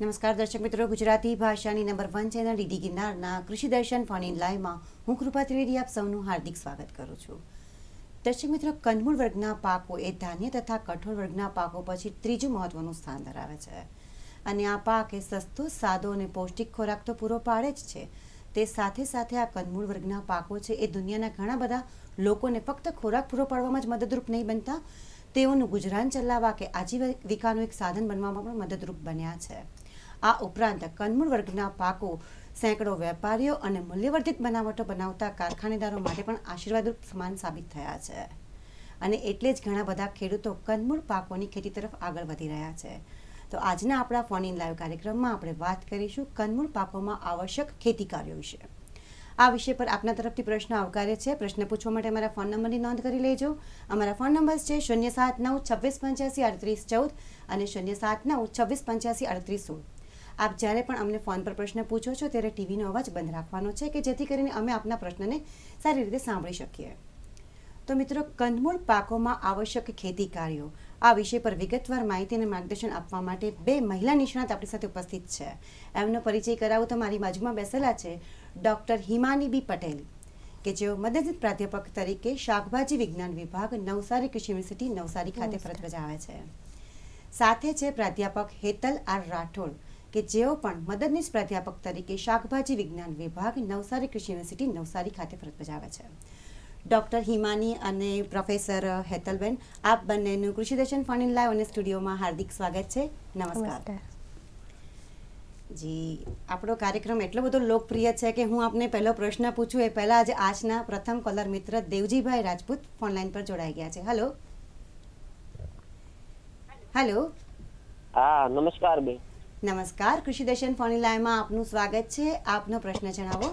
નમસ્કાર દર્શક મિત્રો ગુજરાતી ભાષાની નંબર વન ચેનલ ડીડી ગિરનારના કૃષિ દર્શન ફોન ઇન લાઈવમાં હું કૃપા ત્રિવેદી આપ સૌનું હાર્દિક સ્વાગત કરું છું દર્શક મિત્રો કંદમૂળ વર્ગના પાકો એ ધાન્ય તથા કઠોળ વર્ગના પાકો પછી ત્રીજું મહત્વનું સ્થાન ધરાવે છે અને આ પાક એ સસ્તો સાદો અને પૌષ્ટિક ખોરાક તો પૂરો પાડે જ છે તે સાથે સાથે આ કંદમૂળ વર્ગના પાકો છે એ દુનિયાના ઘણા બધા લોકોને ફક્ત ખોરાક પૂરો પાડવામાં જ મદદરૂપ નહીં બનતા તેઓનું ગુજરાન ચલાવવા કે આજીવિકાનું એક સાધન બનવામાં પણ મદદરૂપ બન્યા છે આ ઉપરાંત કનમૂળ વર્ગના પાકો સેંકડો વેપારીઓ અને મૂલ્યવર્ધિત બનાવટો બનાવતા કારખાનેદારો માટે પણ આશીર્વાદરૂપ સમાન સાબિત થયા છે અને એટલે જ ઘણા બધા ખેડૂતો કનમૂળ પાકોની ખેતી તરફ આગળ વધી રહ્યા છે તો આજના આપણા ફોન ઇન લાઈવ કાર્યક્રમમાં આપણે વાત કરીશું કનમૂળ પાકોમાં આવશ્યક ખેતી કાર્યો વિશે આ વિષય પર આપના તરફથી પ્રશ્ન આવકાર્ય છે પ્રશ્ન પૂછવા માટે અમારા ફોન નંબરની નોંધ કરી લેજો અમારા ફોન નંબર છે શૂન્ય સાત નવ છવ્વીસ પંચ્યાસી અડત્રીસ ચૌદ અને શૂન્ય સાત નવ છવ્વીસ પંચ્યાસી અડત્રીસ સોળ આપ જ્યારે પણ અમને ફોન પર પ્રશ્ન પૂછો છો ત્યારે ટીવીનો અવાજ બંધ રાખવાનો છે કે જેથી કરીને અમે આપના પ્રશ્નને સારી રીતે સાંભળી શકીએ તો મિત્રો કંદમૂળ પાકોમાં આવશ્યક ખેતી કાર્યો આ વિષય પર વિગતવાર માહિતી અને માર્ગદર્શન આપવા માટે બે મહિલા નિષ્ણાત આપણી સાથે ઉપસ્થિત છે એમનો પરિચય કરાવું તો મારી બાજુમાં બેસેલા છે ડૉક્ટર હિમાની બી પટેલ કે જેઓ મદદિત પ્રાધ્યાપક તરીકે શાકભાજી વિજ્ઞાન વિભાગ નવસારી કૃષિ યુનિવર્સિટી નવસારી ખાતે ફરજ બજાવે છે સાથે છે પ્રાધ્યાપક હેતલ આર રાઠોડ કે જેઓ પણ મદદનીશ પ્રાધ્યાપક તરીકે શાકભાજી વિજ્ઞાન વિભાગ નવસારી કૃષિ યુનિવર્સિટી નવસારી ખાતે ફરજ બજાવે છે ડૉક્ટર હિમાની અને પ્રોફેસર હેતલબેન આપ બંનેનું કૃષિ દર્શન ફોન લાઈવ અને સ્ટુડિયોમાં હાર્દિક સ્વાગત છે નમસ્કાર જી આપણો કાર્યક્રમ એટલો બધો લોકપ્રિય છે કે હું આપને પહેલો પ્રશ્ન પૂછું એ પહેલાં આજે આજના પ્રથમ કલર મિત્ર દેવજીભાઈ રાજપૂત ફોનલાઈન પર જોડાઈ ગયા છે હલો હેલો હા નમસ્કાર બેન નમસ્કાર કૃષિ દર્શન ફોની લાઈમાં આપનું સ્વાગત છે આપનો પ્રશ્ન જણાવો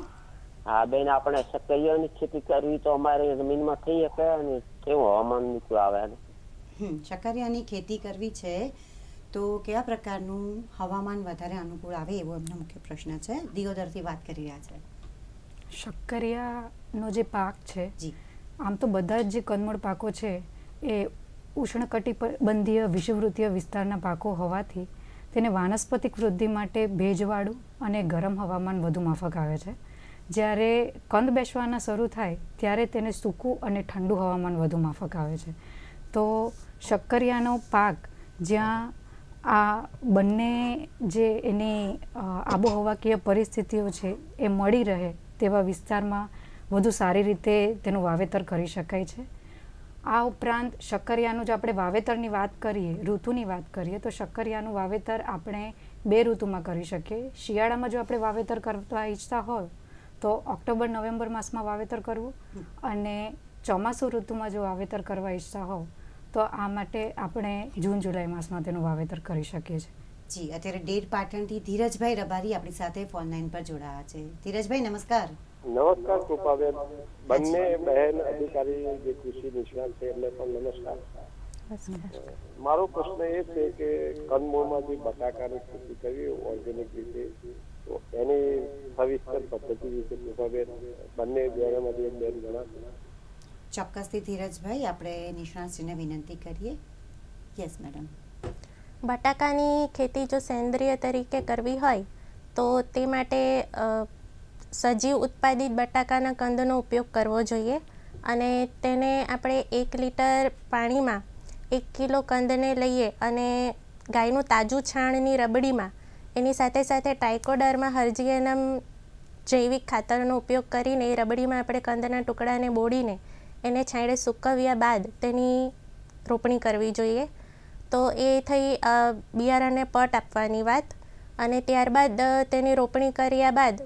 હા બેન આપણે શક્કરિયાની ખેતી કરવી તો અમારે જમીનમાં થઈ શકે અને કેવું હવામાન નીચું આવે શક્કરિયાની ખેતી કરવી છે તો કયા પ્રકારનું હવામાન વધારે અનુકૂળ આવે એવો એમનો મુખ્ય પ્રશ્ન છે દિયોદરથી વાત કરી રહ્યા છે શક્કરિયાનો જે પાક છે જી આમ તો બધા જ જે કંદમૂળ પાકો છે એ ઉષ્ણકટિબંધીય વિષુવવૃત્તીય વિસ્તારના પાકો હોવાથી તેને વાનસ્પતિક વૃદ્ધિ માટે ભેજવાળું અને ગરમ હવામાન વધુ માફક આવે છે જ્યારે કંદ બેસવાના શરૂ થાય ત્યારે તેને સૂકું અને ઠંડુ હવામાન વધુ માફક આવે છે તો શક્કરિયાનો પાક જ્યાં આ બંને જે એની આબોહવાકીય પરિસ્થિતિઓ છે એ મળી રહે તેવા વિસ્તારમાં વધુ સારી રીતે તેનું વાવેતર કરી શકાય છે આ ઉપરાંત શક્કરિયાનું જો આપણે વાવેતરની વાત કરીએ ઋતુની વાત કરીએ તો શક્કરિયાનું વાવેતર આપણે બે ઋતુમાં કરી શકીએ શિયાળામાં જો આપણે વાવેતર કરવા ઈચ્છતા હોય તો ઓક્ટોબર નવેમ્બર માસમાં વાવેતર કરવું અને ચોમાસુ ઋતુમાં જો વાવેતર કરવા ઈચ્છતા હોવ તો આ માટે આપણે જૂન જુલાઈ માસમાં તેનું વાવેતર કરી શકીએ છીએ જી અત્યારે ડેટ પાટણથી ધીરજભાઈ રબારી આપણી સાથે ફોન લાઈન પર જોડાયા છે ધીરજભાઈ નમસ્કાર નમસ્કાર કૃપાબેન બંને બહેન અધિકારી જે કૃષિ નિષ્ણાત છે એમને પણ નમસ્કાર મારો પ્રશ્ન એ છે કે કંદમૂળમાં જે બટાકાની ખેતી કરવી ઓર્ગેનિક રીતે તો એની સવિસ્તર પદ્ધતિ વિશે કૃપાબેન બંને બહેનમાંથી એક બેન જણાશે ચોક્કસથી ધીરજભાઈ આપણે નિષ્ણાતશ્રીને વિનંતી કરીએ યસ મેડમ બટાકાની ખેતી જો સેન્દ્રિય તરીકે કરવી હોય તો તે માટે સજીવ ઉત્પાદિત બટાકાના કંદનો ઉપયોગ કરવો જોઈએ અને તેને આપણે એક લિટર પાણીમાં એક કિલો કંદને લઈએ અને ગાયનું તાજું છાણની રબડીમાં એની સાથે સાથે ટાઇકોડરમાં હર્જીએનમ જૈવિક ખાતરનો ઉપયોગ કરીને એ રબડીમાં આપણે કંદના ટુકડાને બોળીને એને છાંયડે સૂકવ્યા બાદ તેની રોપણી કરવી જોઈએ તો એ થઈ બિયારણને પટ આપવાની વાત અને ત્યારબાદ તેની રોપણી કર્યા બાદ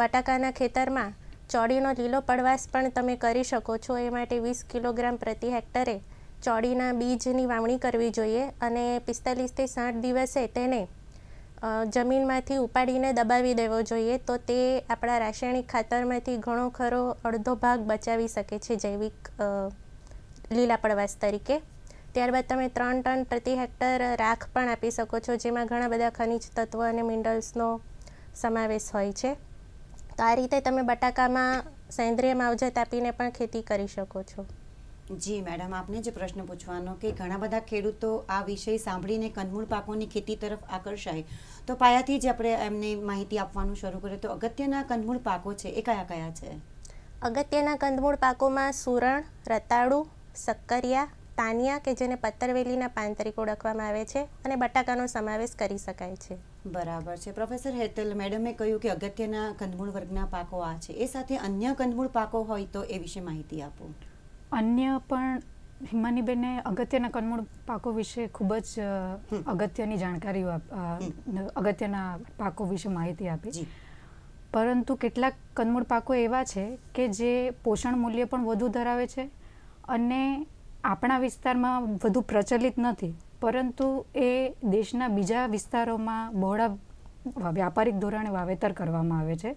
બટાકાના ખેતરમાં ચોડીનો લીલો પડવાશ પણ તમે કરી શકો છો એ માટે વીસ કિલોગ્રામ પ્રતિ હેક્ટરે ચોડીના બીજની વાવણી કરવી જોઈએ અને પિસ્તાલીસથી સાઠ દિવસે તેને જમીનમાંથી ઉપાડીને દબાવી દેવો જોઈએ તો તે આપણા રાસાયણિક ખાતરમાંથી ઘણો ખરો અડધો ભાગ બચાવી શકે છે જૈવિક લીલા પડવાશ તરીકે ત્યારબાદ તમે ત્રણ ટન પ્રતિ હેક્ટર રાખ પણ આપી શકો છો જેમાં ઘણા બધા ખનિજ તત્વ અને મિનરલ્સનો સમાવેશ હોય છે તો આ રીતે તમે બટાકામાં સેન્દ્રિય માવજત આપીને પણ ખેતી કરી શકો છો જી મેડમ આપને જે પ્રશ્ન પૂછવાનો કે ઘણા બધા ખેડૂતો આ વિષય સાંભળીને કંદમૂળ પાકોની ખેતી તરફ આકર્ષાય તો પાયાથી જ આપણે એમને માહિતી આપવાનું શરૂ કરીએ તો અગત્યના કંદમૂળ પાકો છે એ કયા કયા છે અગત્યના કંદમૂળ પાકોમાં સુરણ રતાળુ સક્કરિયા તાનિયા કે જેને પત્તરવેલીના પાન તરીકે ઓળખવામાં આવે છે અને બટાકાનો સમાવેશ કરી શકાય છે બરાબર છે પ્રોફેસર હેતલ મેડમે કહ્યું કે અગત્યના કંદમૂળ વર્ગના પાકો આ છે એ સાથે અન્ય કંદમૂળ પાકો હોય તો એ વિશે માહિતી આપો અન્ય પણ હિમાનીબેને અગત્યના કંદમૂળ પાકો વિશે ખૂબ જ અગત્યની જાણકારીઓ અગત્યના પાકો વિશે માહિતી આપી પરંતુ કેટલાક કંદમૂળ પાકો એવા છે કે જે પોષણ મૂલ્ય પણ વધુ ધરાવે છે અને આપણા વિસ્તારમાં વધુ પ્રચલિત નથી પરંતુ એ દેશના બીજા વિસ્તારોમાં બહોળા વ્યાપારિક ધોરણે વાવેતર કરવામાં આવે છે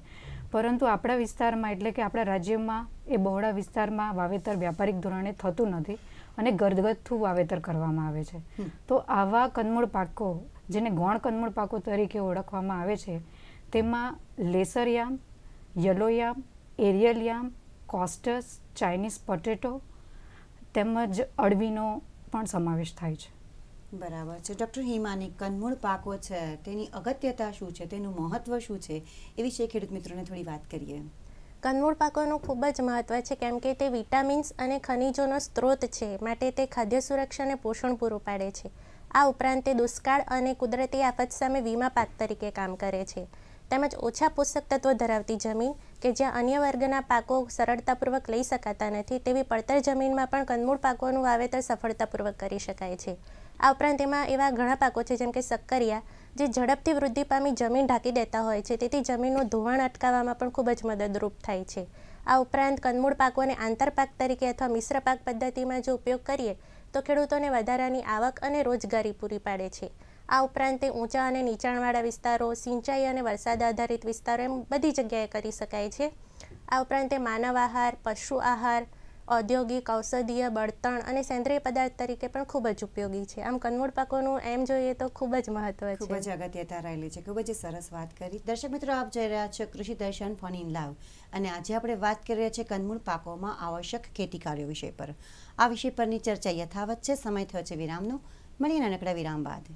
પરંતુ આપણા વિસ્તારમાં એટલે કે આપણા રાજ્યમાં એ બહોળા વિસ્તારમાં વાવેતર વ્યાપારિક ધોરણે થતું નથી અને ગરગથ્થું વાવેતર કરવામાં આવે છે તો આવા કંદમૂળ પાકો જેને ગૌણ કંદમૂળ પાકો તરીકે ઓળખવામાં આવે છે તેમાં લેસરયામ યામ યલો યામ એરિયલ યામ કોસ્ટસ ચાઇનીઝ પોટેટો તેમજ અળવીનો પણ સમાવેશ થાય છે બરાબર છે ડૉક્ટર હિમાની કંદમૂળ પાકો છે તેની અગત્યતા શું છે તેનું મહત્ત્વ શું છે એ વિશે ખેડૂત મિત્રોને થોડી વાત કરીએ કંદમૂળ પાકોનું ખૂબ જ મહત્ત્વ છે કેમ કે તે વિટામિન્સ અને ખનિજોનો સ્ત્રોત છે માટે તે ખાદ્ય સુરક્ષાને પોષણ પૂરું પાડે છે આ ઉપરાંત તે દુષ્કાળ અને કુદરતી આફત સામે વીમા પાક તરીકે કામ કરે છે તેમજ ઓછા પોષક તત્વો ધરાવતી જમીન કે જ્યાં અન્ય વર્ગના પાકો સરળતાપૂર્વક લઈ શકાતા નથી તેવી પડતર જમીનમાં પણ કંદમૂળ પાકોનું વાવેતર સફળતાપૂર્વક કરી શકાય છે આ ઉપરાંત એમાં એવા ઘણા પાકો છે જેમ કે સક્કરિયા જે ઝડપથી વૃદ્ધિ પામી જમીન ઢાંકી દેતા હોય છે તેથી જમીનનું ધોવાણ અટકાવવામાં પણ ખૂબ જ મદદરૂપ થાય છે આ ઉપરાંત કંદમૂળ પાકોને આંતરપાક તરીકે અથવા મિશ્ર પાક પદ્ધતિમાં જો ઉપયોગ કરીએ તો ખેડૂતોને વધારાની આવક અને રોજગારી પૂરી પાડે છે આ ઉપરાંત તે ઊંચા અને નીચાણવાળા વિસ્તારો સિંચાઈ અને વરસાદ આધારિત વિસ્તારો એમ બધી જગ્યાએ કરી શકાય છે આ ઉપરાંત તે માનવ આહાર પશુ આહાર ઔદ્યોગિક ઔષધીય બળતણ અને સેન્દ્રિય પદાર્થ તરીકે પણ ખૂબ જ ઉપયોગી છે આમ કનમૂળ પાકોનું એમ જોઈએ તો ખૂબ જ મહત્વ છે ખૂબ જ અગત્યતા રહેલી છે ખૂબ જ સરસ વાત કરી દર્શક મિત્રો આપ જોઈ રહ્યા છો કૃષિ દર્શન ફોન ઇન લાઈવ અને આજે આપણે વાત કરી રહ્યા છીએ કનમૂળ પાકોમાં આવશ્યક ખેતી કાર્યો વિષય પર આ વિષય પરની ચર્ચા યથાવત છે સમય થયો છે વિરામનો મળીએ નાનકડા વિરામ બાદ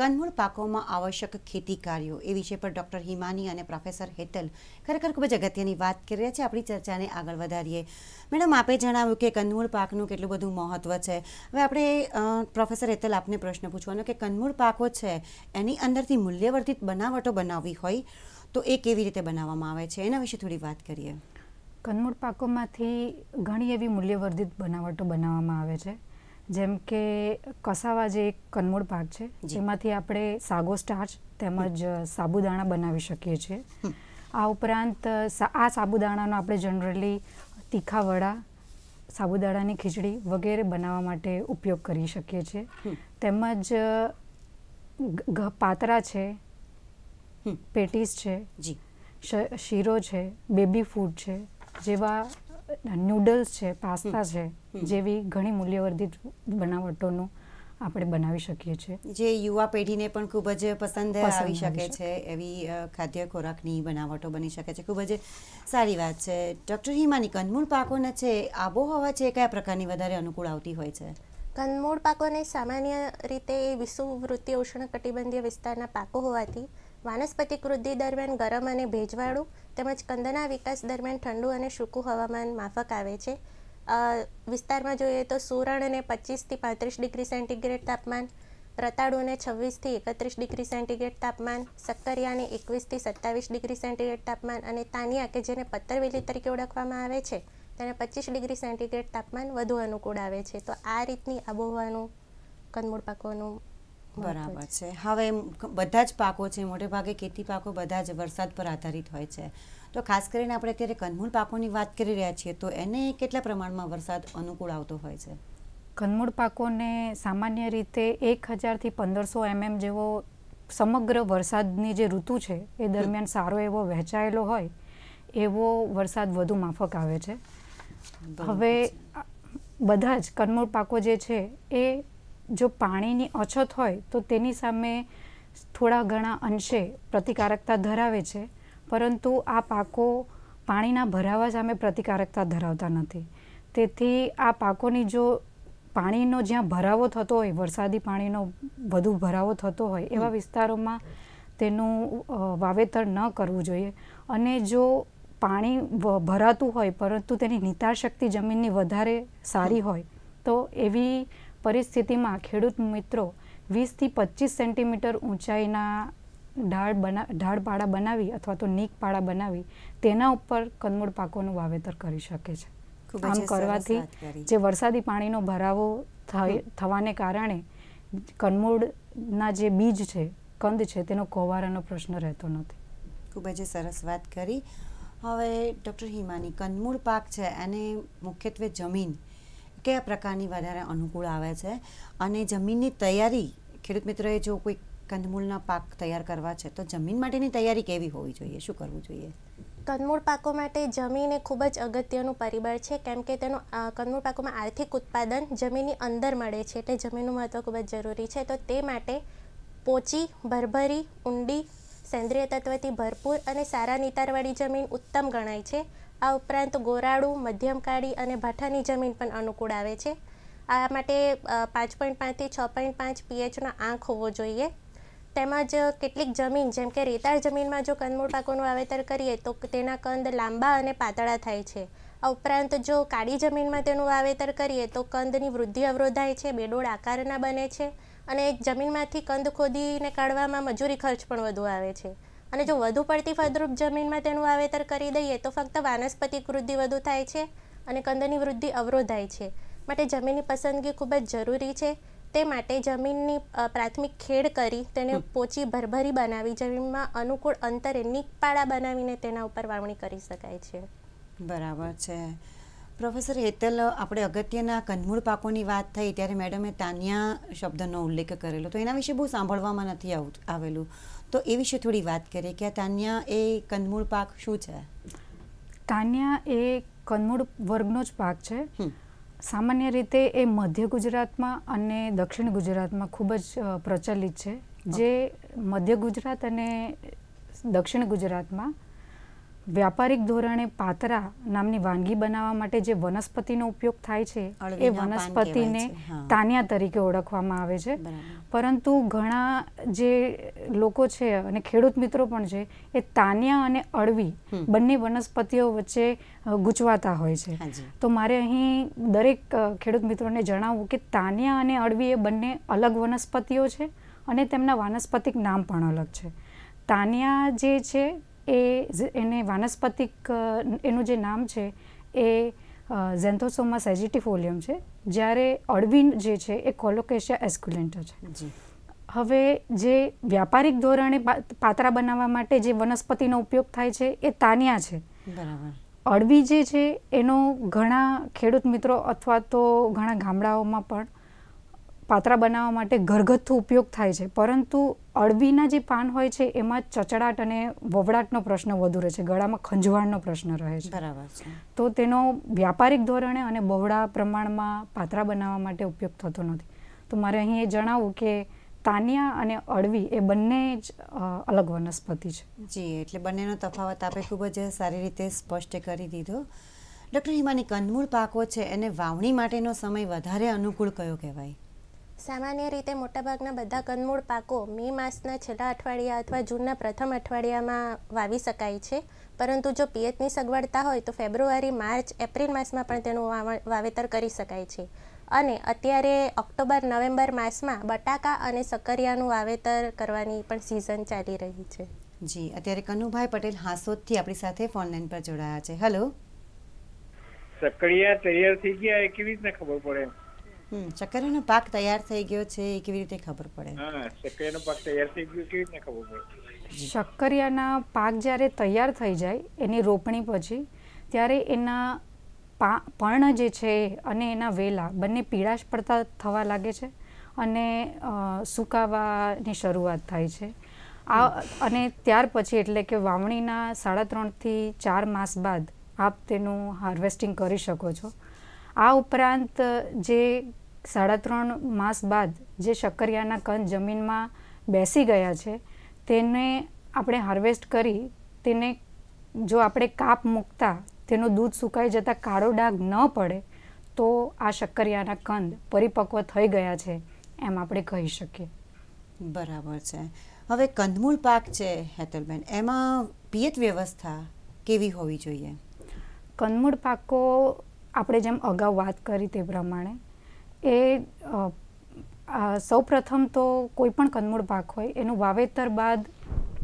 કંદમૂળ પાકોમાં આવશ્યક ખેતી કાર્યો એ વિષય પર ડૉક્ટર હિમાની અને પ્રોફેસર હેતલ ખરેખર ખૂબ જ અગત્યની વાત કરી રહ્યા છે આપણી ચર્ચાને આગળ વધારીએ મેડમ આપે જણાવ્યું કે કંદમૂળ પાકનું કેટલું બધું મહત્ત્વ છે હવે આપણે પ્રોફેસર હેતલ આપને પ્રશ્ન પૂછવાનો કે કંદમૂળ પાકો છે એની અંદરથી મૂલ્યવર્ધિત બનાવટો બનાવવી હોય તો એ કેવી રીતે બનાવવામાં આવે છે એના વિશે થોડી વાત કરીએ કંદમૂળ પાકોમાંથી ઘણી એવી મૂલ્યવર્ધિત બનાવટો બનાવવામાં આવે છે જેમ કે કસાવા જે એક કનમૂળ પાક છે જેમાંથી આપણે સાગો સ્ટાર્ચ તેમજ સાબુદાણા બનાવી શકીએ છીએ આ ઉપરાંત આ સાબુદાણાનો આપણે જનરલી તીખા વડા સાબુદાણાની ખીચડી વગેરે બનાવવા માટે ઉપયોગ કરી શકીએ છીએ તેમજ પાતરા છે પેટીસ છે શીરો છે બેબી ફૂડ છે જેવા નૂડલ્સ છે પાસ્તા છે જેવી ઘણી મૂલ્યવર્ધિત બનાવટોનું આપણે બનાવી શકીએ છીએ જે યુવા પેઢીને પણ ખૂબ જ પસંદ આવી શકે છે એવી ખાદ્ય ખોરાકની બનાવટો બની શકે છે ખૂબ જ સારી વાત છે ડૉક્ટર હિમાની કંદમૂળ પાકોના છે આબોહવા છે કયા પ્રકારની વધારે અનુકૂળ આવતી હોય છે કંદમૂળ પાકોને સામાન્ય રીતે વિષુવવૃત્તીય ઉષ્ણકટિબંધીય વિસ્તારના પાકો હોવાથી વાનસ્પતિક વૃદ્ધિ દરમિયાન ગરમ અને ભેજવાળું તેમજ કંદના વિકાસ દરમિયાન ઠંડુ અને સૂકું હવામાન માફક આવે છે વિસ્તારમાં જોઈએ તો અને પચીસથી પાંત્રીસ ડિગ્રી સેન્ટીગ્રેડ તાપમાન રતાડુને છવ્વીસથી એકત્રીસ ડિગ્રી સેન્ટીગ્રેડ તાપમાન સક્કરિયાને એકવીસથી સત્તાવીસ ડિગ્રી સેન્ટીગ્રેડ તાપમાન અને તાનિયા કે જેને પત્તરવેલી તરીકે ઓળખવામાં આવે છે તેને પચીસ ડિગ્રી સેન્ટીગ્રેડ તાપમાન વધુ અનુકૂળ આવે છે તો આ રીતની આબોહવાનું કંદમૂળ પાકવાનું બરાબર છે હવે બધા જ પાકો છે મોટે ભાગે ખેતી પાકો બધા જ વરસાદ પર આધારિત હોય છે તો ખાસ કરીને આપણે અત્યારે કંદમૂળ પાકોની વાત કરી રહ્યા છીએ તો એને કેટલા પ્રમાણમાં વરસાદ અનુકૂળ આવતો હોય છે કંદમૂળ પાકોને સામાન્ય રીતે એક હજારથી પંદરસો એમએમ જેવો સમગ્ર વરસાદની જે ઋતુ છે એ દરમિયાન સારો એવો વહેંચાયેલો હોય એવો વરસાદ વધુ માફક આવે છે હવે બધા જ કંદમૂળ પાકો જે છે એ જો પાણીની અછત હોય તો તેની સામે થોડા ઘણા અંશે પ્રતિકારકતા ધરાવે છે પરંતુ આ પાકો પાણીના ભરાવા સામે પ્રતિકારકતા ધરાવતા નથી તેથી આ પાકોની જો પાણીનો જ્યાં ભરાવો થતો હોય વરસાદી પાણીનો વધુ ભરાવો થતો હોય એવા વિસ્તારોમાં તેનું વાવેતર ન કરવું જોઈએ અને જો પાણી ભરાતું હોય પરંતુ તેની નિતાર શક્તિ જમીનની વધારે સારી હોય તો એવી પરિસ્થિતિમાં ખેડૂત મિત્રો વીસથી પચીસ સેન્ટીમીટર ઊંચાઈના ઢાળ બના ઢાળપાળા બનાવી અથવા તો નીક પાડા બનાવી તેના ઉપર કંદમૂળ પાકોનું વાવેતર કરી શકે છે આમ કરવાથી જે વરસાદી પાણીનો ભરાવો થવાને કારણે કંદમૂળના જે બીજ છે કંદ છે તેનો કોવારાનો પ્રશ્ન રહેતો નથી ખૂબ જ સરસ વાત કરી હવે ડૉક્ટર હિમાની કંદમૂળ પાક છે એને મુખ્યત્વે જમીન કયા પ્રકારની વધારે અનુકૂળ આવે છે અને જમીનની તૈયારી ખેડૂત મિત્રોએ જો કોઈ કંદમૂળના પાક તૈયાર કરવા છે તો જમીન માટેની તૈયારી કેવી હોવી જોઈએ શું કરવું જોઈએ કંદમૂળ પાકો માટે જમીન એ ખૂબ જ અગત્યનું પરિબળ છે કેમ કે તેનું કંદમૂળ પાકોમાં આર્થિક ઉત્પાદન જમીનની અંદર મળે છે એટલે જમીનનું મહત્ત્વ ખૂબ જ જરૂરી છે તો તે માટે પોચી ભરભરી ઊંડી સેન્દ્રિય તત્વથી ભરપૂર અને સારા નિતારવાળી જમીન ઉત્તમ ગણાય છે આ ઉપરાંત ગોરાળું મધ્યમ કાળી અને ભાઠાની જમીન પણ અનુકૂળ આવે છે આ માટે પાંચ પોઈન્ટ પાંચથી છ પોઈન્ટ પાંચ પીએચનો આંખ હોવો જોઈએ તેમજ કેટલીક જમીન જેમ કે રેતાળ જમીનમાં જો કંદમૂળ પાકોનું વાવેતર કરીએ તો તેના કંદ લાંબા અને પાતળા થાય છે આ ઉપરાંત જો કાળી જમીનમાં તેનું વાવેતર કરીએ તો કંદની વૃદ્ધિ અવરોધાય છે બેડોળ આકારના બને છે અને જમીનમાંથી કંદ ખોદીને કાઢવામાં મજૂરી ખર્ચ પણ વધુ આવે છે અને જો વધુ પડતી ફળદ્રુપ જમીનમાં તેનું વાવેતર કરી દઈએ તો ફક્ત વાનસ્પતિક વૃદ્ધિ વધુ થાય છે અને કંદની વૃદ્ધિ અવરોધાય છે માટે જમીનની પસંદગી ખૂબ જ જરૂરી છે તે માટે જમીનની પ્રાથમિક ખેડ કરી તેને પોચી ભરભરી બનાવી જમીનમાં અનુકૂળ અંતરે નીકપાળા બનાવીને તેના ઉપર વાવણી કરી શકાય છે બરાબર છે પ્રોફેસર હેતલ આપણે અગત્યના કંદમૂળ પાકોની વાત થઈ ત્યારે મેડમે તાનિયા શબ્દનો ઉલ્લેખ કરેલો તો એના વિશે બહુ સાંભળવામાં નથી આવેલું તો એ વિશે થોડી વાત કરીએ કે તાન્યા એ કંદમૂળ પાક શું છે તાન્યા એ કંદમૂળ વર્ગનો જ પાક છે સામાન્ય રીતે એ મધ્ય ગુજરાતમાં અને દક્ષિણ ગુજરાતમાં ખૂબ જ પ્રચલિત છે જે મધ્ય ગુજરાત અને દક્ષિણ ગુજરાતમાં વ્યાપારિક ધોરણે પાતરા નામની વાનગી બનાવવા માટે જે વનસ્પતિનો ઉપયોગ થાય છે એ વનસ્પતિને તાનિયા તરીકે ઓળખવામાં આવે છે પરંતુ ઘણા જે લોકો છે અને ખેડૂત મિત્રો પણ છે એ તાનિયા અને અળવી બંને વનસ્પતિઓ વચ્ચે ગૂંચવાતા હોય છે તો મારે અહીં દરેક ખેડૂત મિત્રોને જણાવવું કે તાનિયા અને અળવી એ બંને અલગ વનસ્પતિઓ છે અને તેમના વાનસ્પતિક નામ પણ અલગ છે તાનિયા જે છે એ એને વાનસ્પતિક એનું જે નામ છે એ ઝેન્થોસોમા સેજિટિફોલિયમ છે જ્યારે અળવીન જે છે એ કોલોકેશિયા એસ્ક્યુલેન્ટા છે હવે જે વ્યાપારિક ધોરણે પાતરા બનાવવા માટે જે વનસ્પતિનો ઉપયોગ થાય છે એ તાનિયા છે બરાબર અળવી જે છે એનો ઘણા ખેડૂત મિત્રો અથવા તો ઘણા ગામડાઓમાં પણ પાતરા બનાવવા માટે ઘરગથ્થુ ઉપયોગ થાય છે પરંતુ અળવીના જે પાન હોય છે એમાં ચચડાટ અને વવડાટનો પ્રશ્ન વધુ રહે છે ગળામાં ખંજવાળનો પ્રશ્ન રહે છે બરાબર છે તો તેનો વ્યાપારિક ધોરણે અને બહોળા પ્રમાણમાં પાતરા બનાવવા માટે ઉપયોગ થતો નથી તો મારે અહીં એ જણાવવું કે તાનિયા અને અળવી એ બંને જ અલગ વનસ્પતિ છે જી એટલે બંનેનો તફાવત આપે ખૂબ જ સારી રીતે સ્પષ્ટ કરી દીધો ડૉક્ટર હિમાની કંદમૂળ પાકો છે એને વાવણી માટેનો સમય વધારે અનુકૂળ કયો કહેવાય સામાન્ય રીતે મોટાભાગના બધા કંદમૂળ પાકો મે માસના છેલ્લા અઠવાડિયા અથવા જૂનના પ્રથમ અઠવાડિયામાં વાવી શકાય છે પરંતુ જો પિયતની સગવડતા હોય તો ફેબ્રુઆરી માર્ચ એપ્રિલ માસમાં પણ તેનું વાવેતર કરી શકાય છે અને અત્યારે ઓક્ટોબર નવેમ્બર માસમાં બટાકા અને સકરિયાનું વાવેતર કરવાની પણ સિઝન ચાલી રહી છે જી અત્યારે કનુભાઈ પટેલ હાંસોદથી આપણી સાથે ફોન લાઈન પર જોડાયા છે હેલો સકરિયા તૈયાર થઈ ગયા એ કેવી રીતના ખબર પડે ચક્કરનો પાક તૈયાર થઈ ગયો છે એ કેવી રીતે ખબર પડે હા ચક્કરિયાનો પાક તૈયાર થઈ ગયો કેવી રીતે ખબર પડે ચક્કરિયાના પાક જ્યારે તૈયાર થઈ જાય એની રોપણી પછી ત્યારે એના પર્ણ જે છે અને એના વેલા બંને પીળાશ પડતા થવા લાગે છે અને સુકાવાની શરૂઆત થાય છે આ અને ત્યાર પછી એટલે કે વાવણીના સાડા ત્રણથી ચાર માસ બાદ આપ તેનું હાર્વેસ્ટિંગ કરી શકો છો આ ઉપરાંત જે સાડા ત્રણ માસ બાદ જે શક્કરિયાના કંદ જમીનમાં બેસી ગયા છે તેને આપણે હાર્વેસ્ટ કરી તેને જો આપણે કાપ મૂકતા તેનું દૂધ સુકાઈ જતાં કાળો ડાઘ ન પડે તો આ શક્કરિયાના કંદ પરિપક્વ થઈ ગયા છે એમ આપણે કહી શકીએ બરાબર છે હવે કંદમૂળ પાક છે હેતલબેન એમાં પિયત વ્યવસ્થા કેવી હોવી જોઈએ કંદમૂળ પાકો આપણે જેમ અગાઉ વાત કરી તે પ્રમાણે એ સૌ પ્રથમ તો કોઈ પણ કંદમૂળ પાક હોય એનું વાવેતર બાદ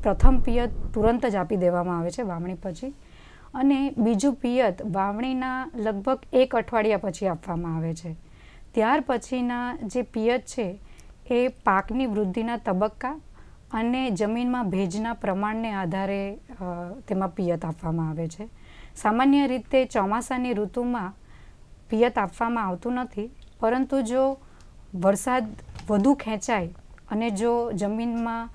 પ્રથમ પિયત તુરંત જ આપી દેવામાં આવે છે વાવણી પછી અને બીજું પિયત વાવણીના લગભગ એક અઠવાડિયા પછી આપવામાં આવે છે ત્યાર પછીના જે પિયત છે એ પાકની વૃદ્ધિના તબક્કા અને જમીનમાં ભેજના પ્રમાણને આધારે તેમાં પિયત આપવામાં આવે છે સામાન્ય રીતે ચોમાસાની ઋતુમાં પિયત આપવામાં આવતું નથી પરંતુ જો વરસાદ વધુ ખેંચાય અને જો જમીનમાં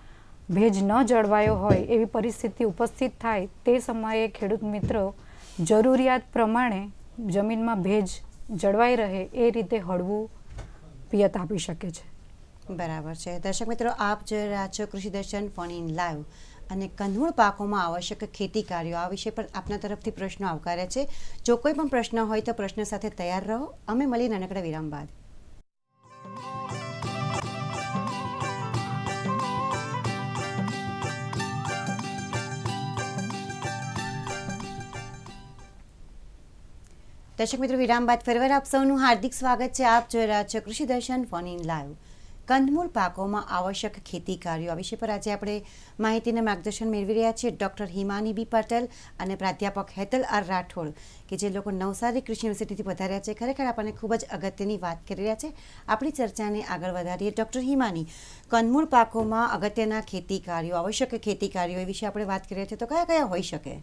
ભેજ ન જળવાયો હોય એવી પરિસ્થિતિ ઉપસ્થિત થાય તે સમયે ખેડૂત મિત્રો જરૂરિયાત પ્રમાણે જમીનમાં ભેજ જળવાઈ રહે એ રીતે હળવું પિયત આપી શકે છે બરાબર છે દર્શક મિત્રો આપ જે રહ્યા છો કૃષિ દર્શન ફોન ઇન લાઈવ અને કંદમૂળ પાકોમાં આવશ્યક ખેતી કાર્યો આ વિશે પણ આપના તરફથી પ્રશ્નો આવકારે છે જો કોઈ પણ પ્રશ્ન હોય તો પ્રશ્ન સાથે તૈયાર રહો અમે મળી નાનકડા વિરામ બાદ દર્શક મિત્રો વિરામ બાદ ફરીવાર આપ સૌનું હાર્દિક સ્વાગત છે આપ જોઈ રહ્યા છો કૃષિ દર્શન ફોન ઇન લાઈવ કંદમૂળ પાકોમાં આવશ્યક ખેતી કાર્યો આ વિશે પર આજે આપણે માહિતીને માર્ગદર્શન મેળવી રહ્યા છીએ ડૉક્ટર હિમાની બી પટેલ અને પ્રાધ્યાપક હેતલ આર રાઠોડ કે જે લોકો નવસારી કૃષિ યુનિવર્સિટીથી વધાર્યા છે ખરેખર આપણને ખૂબ જ અગત્યની વાત કરી રહ્યા છે આપણી ચર્ચાને આગળ વધારીએ ડૉક્ટર હિમાની કંદમૂળ પાકોમાં અગત્યના ખેતી કાર્યો આવશ્યક ખેતી કાર્યો એ વિશે આપણે વાત કરી રહ્યા છીએ તો કયા કયા હોઈ શકે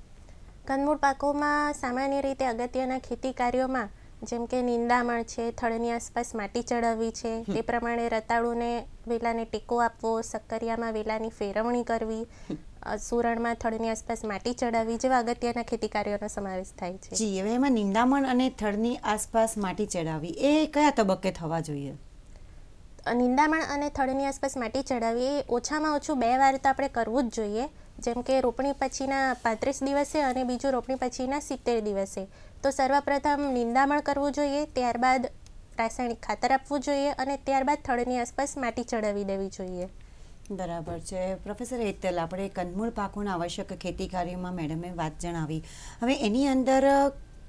કંદમૂળ પાકોમાં સામાન્ય રીતે અગત્યના ખેતી કાર્યોમાં જેમ કે નિંદામણ છે થળની આસપાસ માટી ચડાવવી છે તે પ્રમાણે રતાળુને વેલાને ટેકો આપવો સક્કરિયામાં વેલાની ફેરવણી કરવી સુરણમાં થળની આસપાસ માટી ચડાવવી જેવા અગત્યના ખેતી કાર્યોનો સમાવેશ થાય છે જી હવે એમાં નિંદામણ અને થળની આસપાસ માટી ચડાવવી એ કયા તબક્કે થવા જોઈએ નિંદામણ અને થળની આસપાસ માટી ચડાવવી એ ઓછામાં ઓછું બે વાર તો આપણે કરવું જ જોઈએ જેમ કે રોપણી પછીના પાંત્રીસ દિવસે અને બીજું રોપણી પછીના સિત્તેર દિવસે તો સર્વપ્રથમ નિંદામણ કરવું જોઈએ ત્યારબાદ રાસાયણિક ખાતર આપવું જોઈએ અને ત્યારબાદ થડની આસપાસ માટી ચડાવી દેવી જોઈએ બરાબર છે પ્રોફેસર હેતલ આપણે કંદમૂળ પાકોના આવશ્યક ખેતી કાર્યમાં મેડમે વાત જણાવી હવે એની અંદર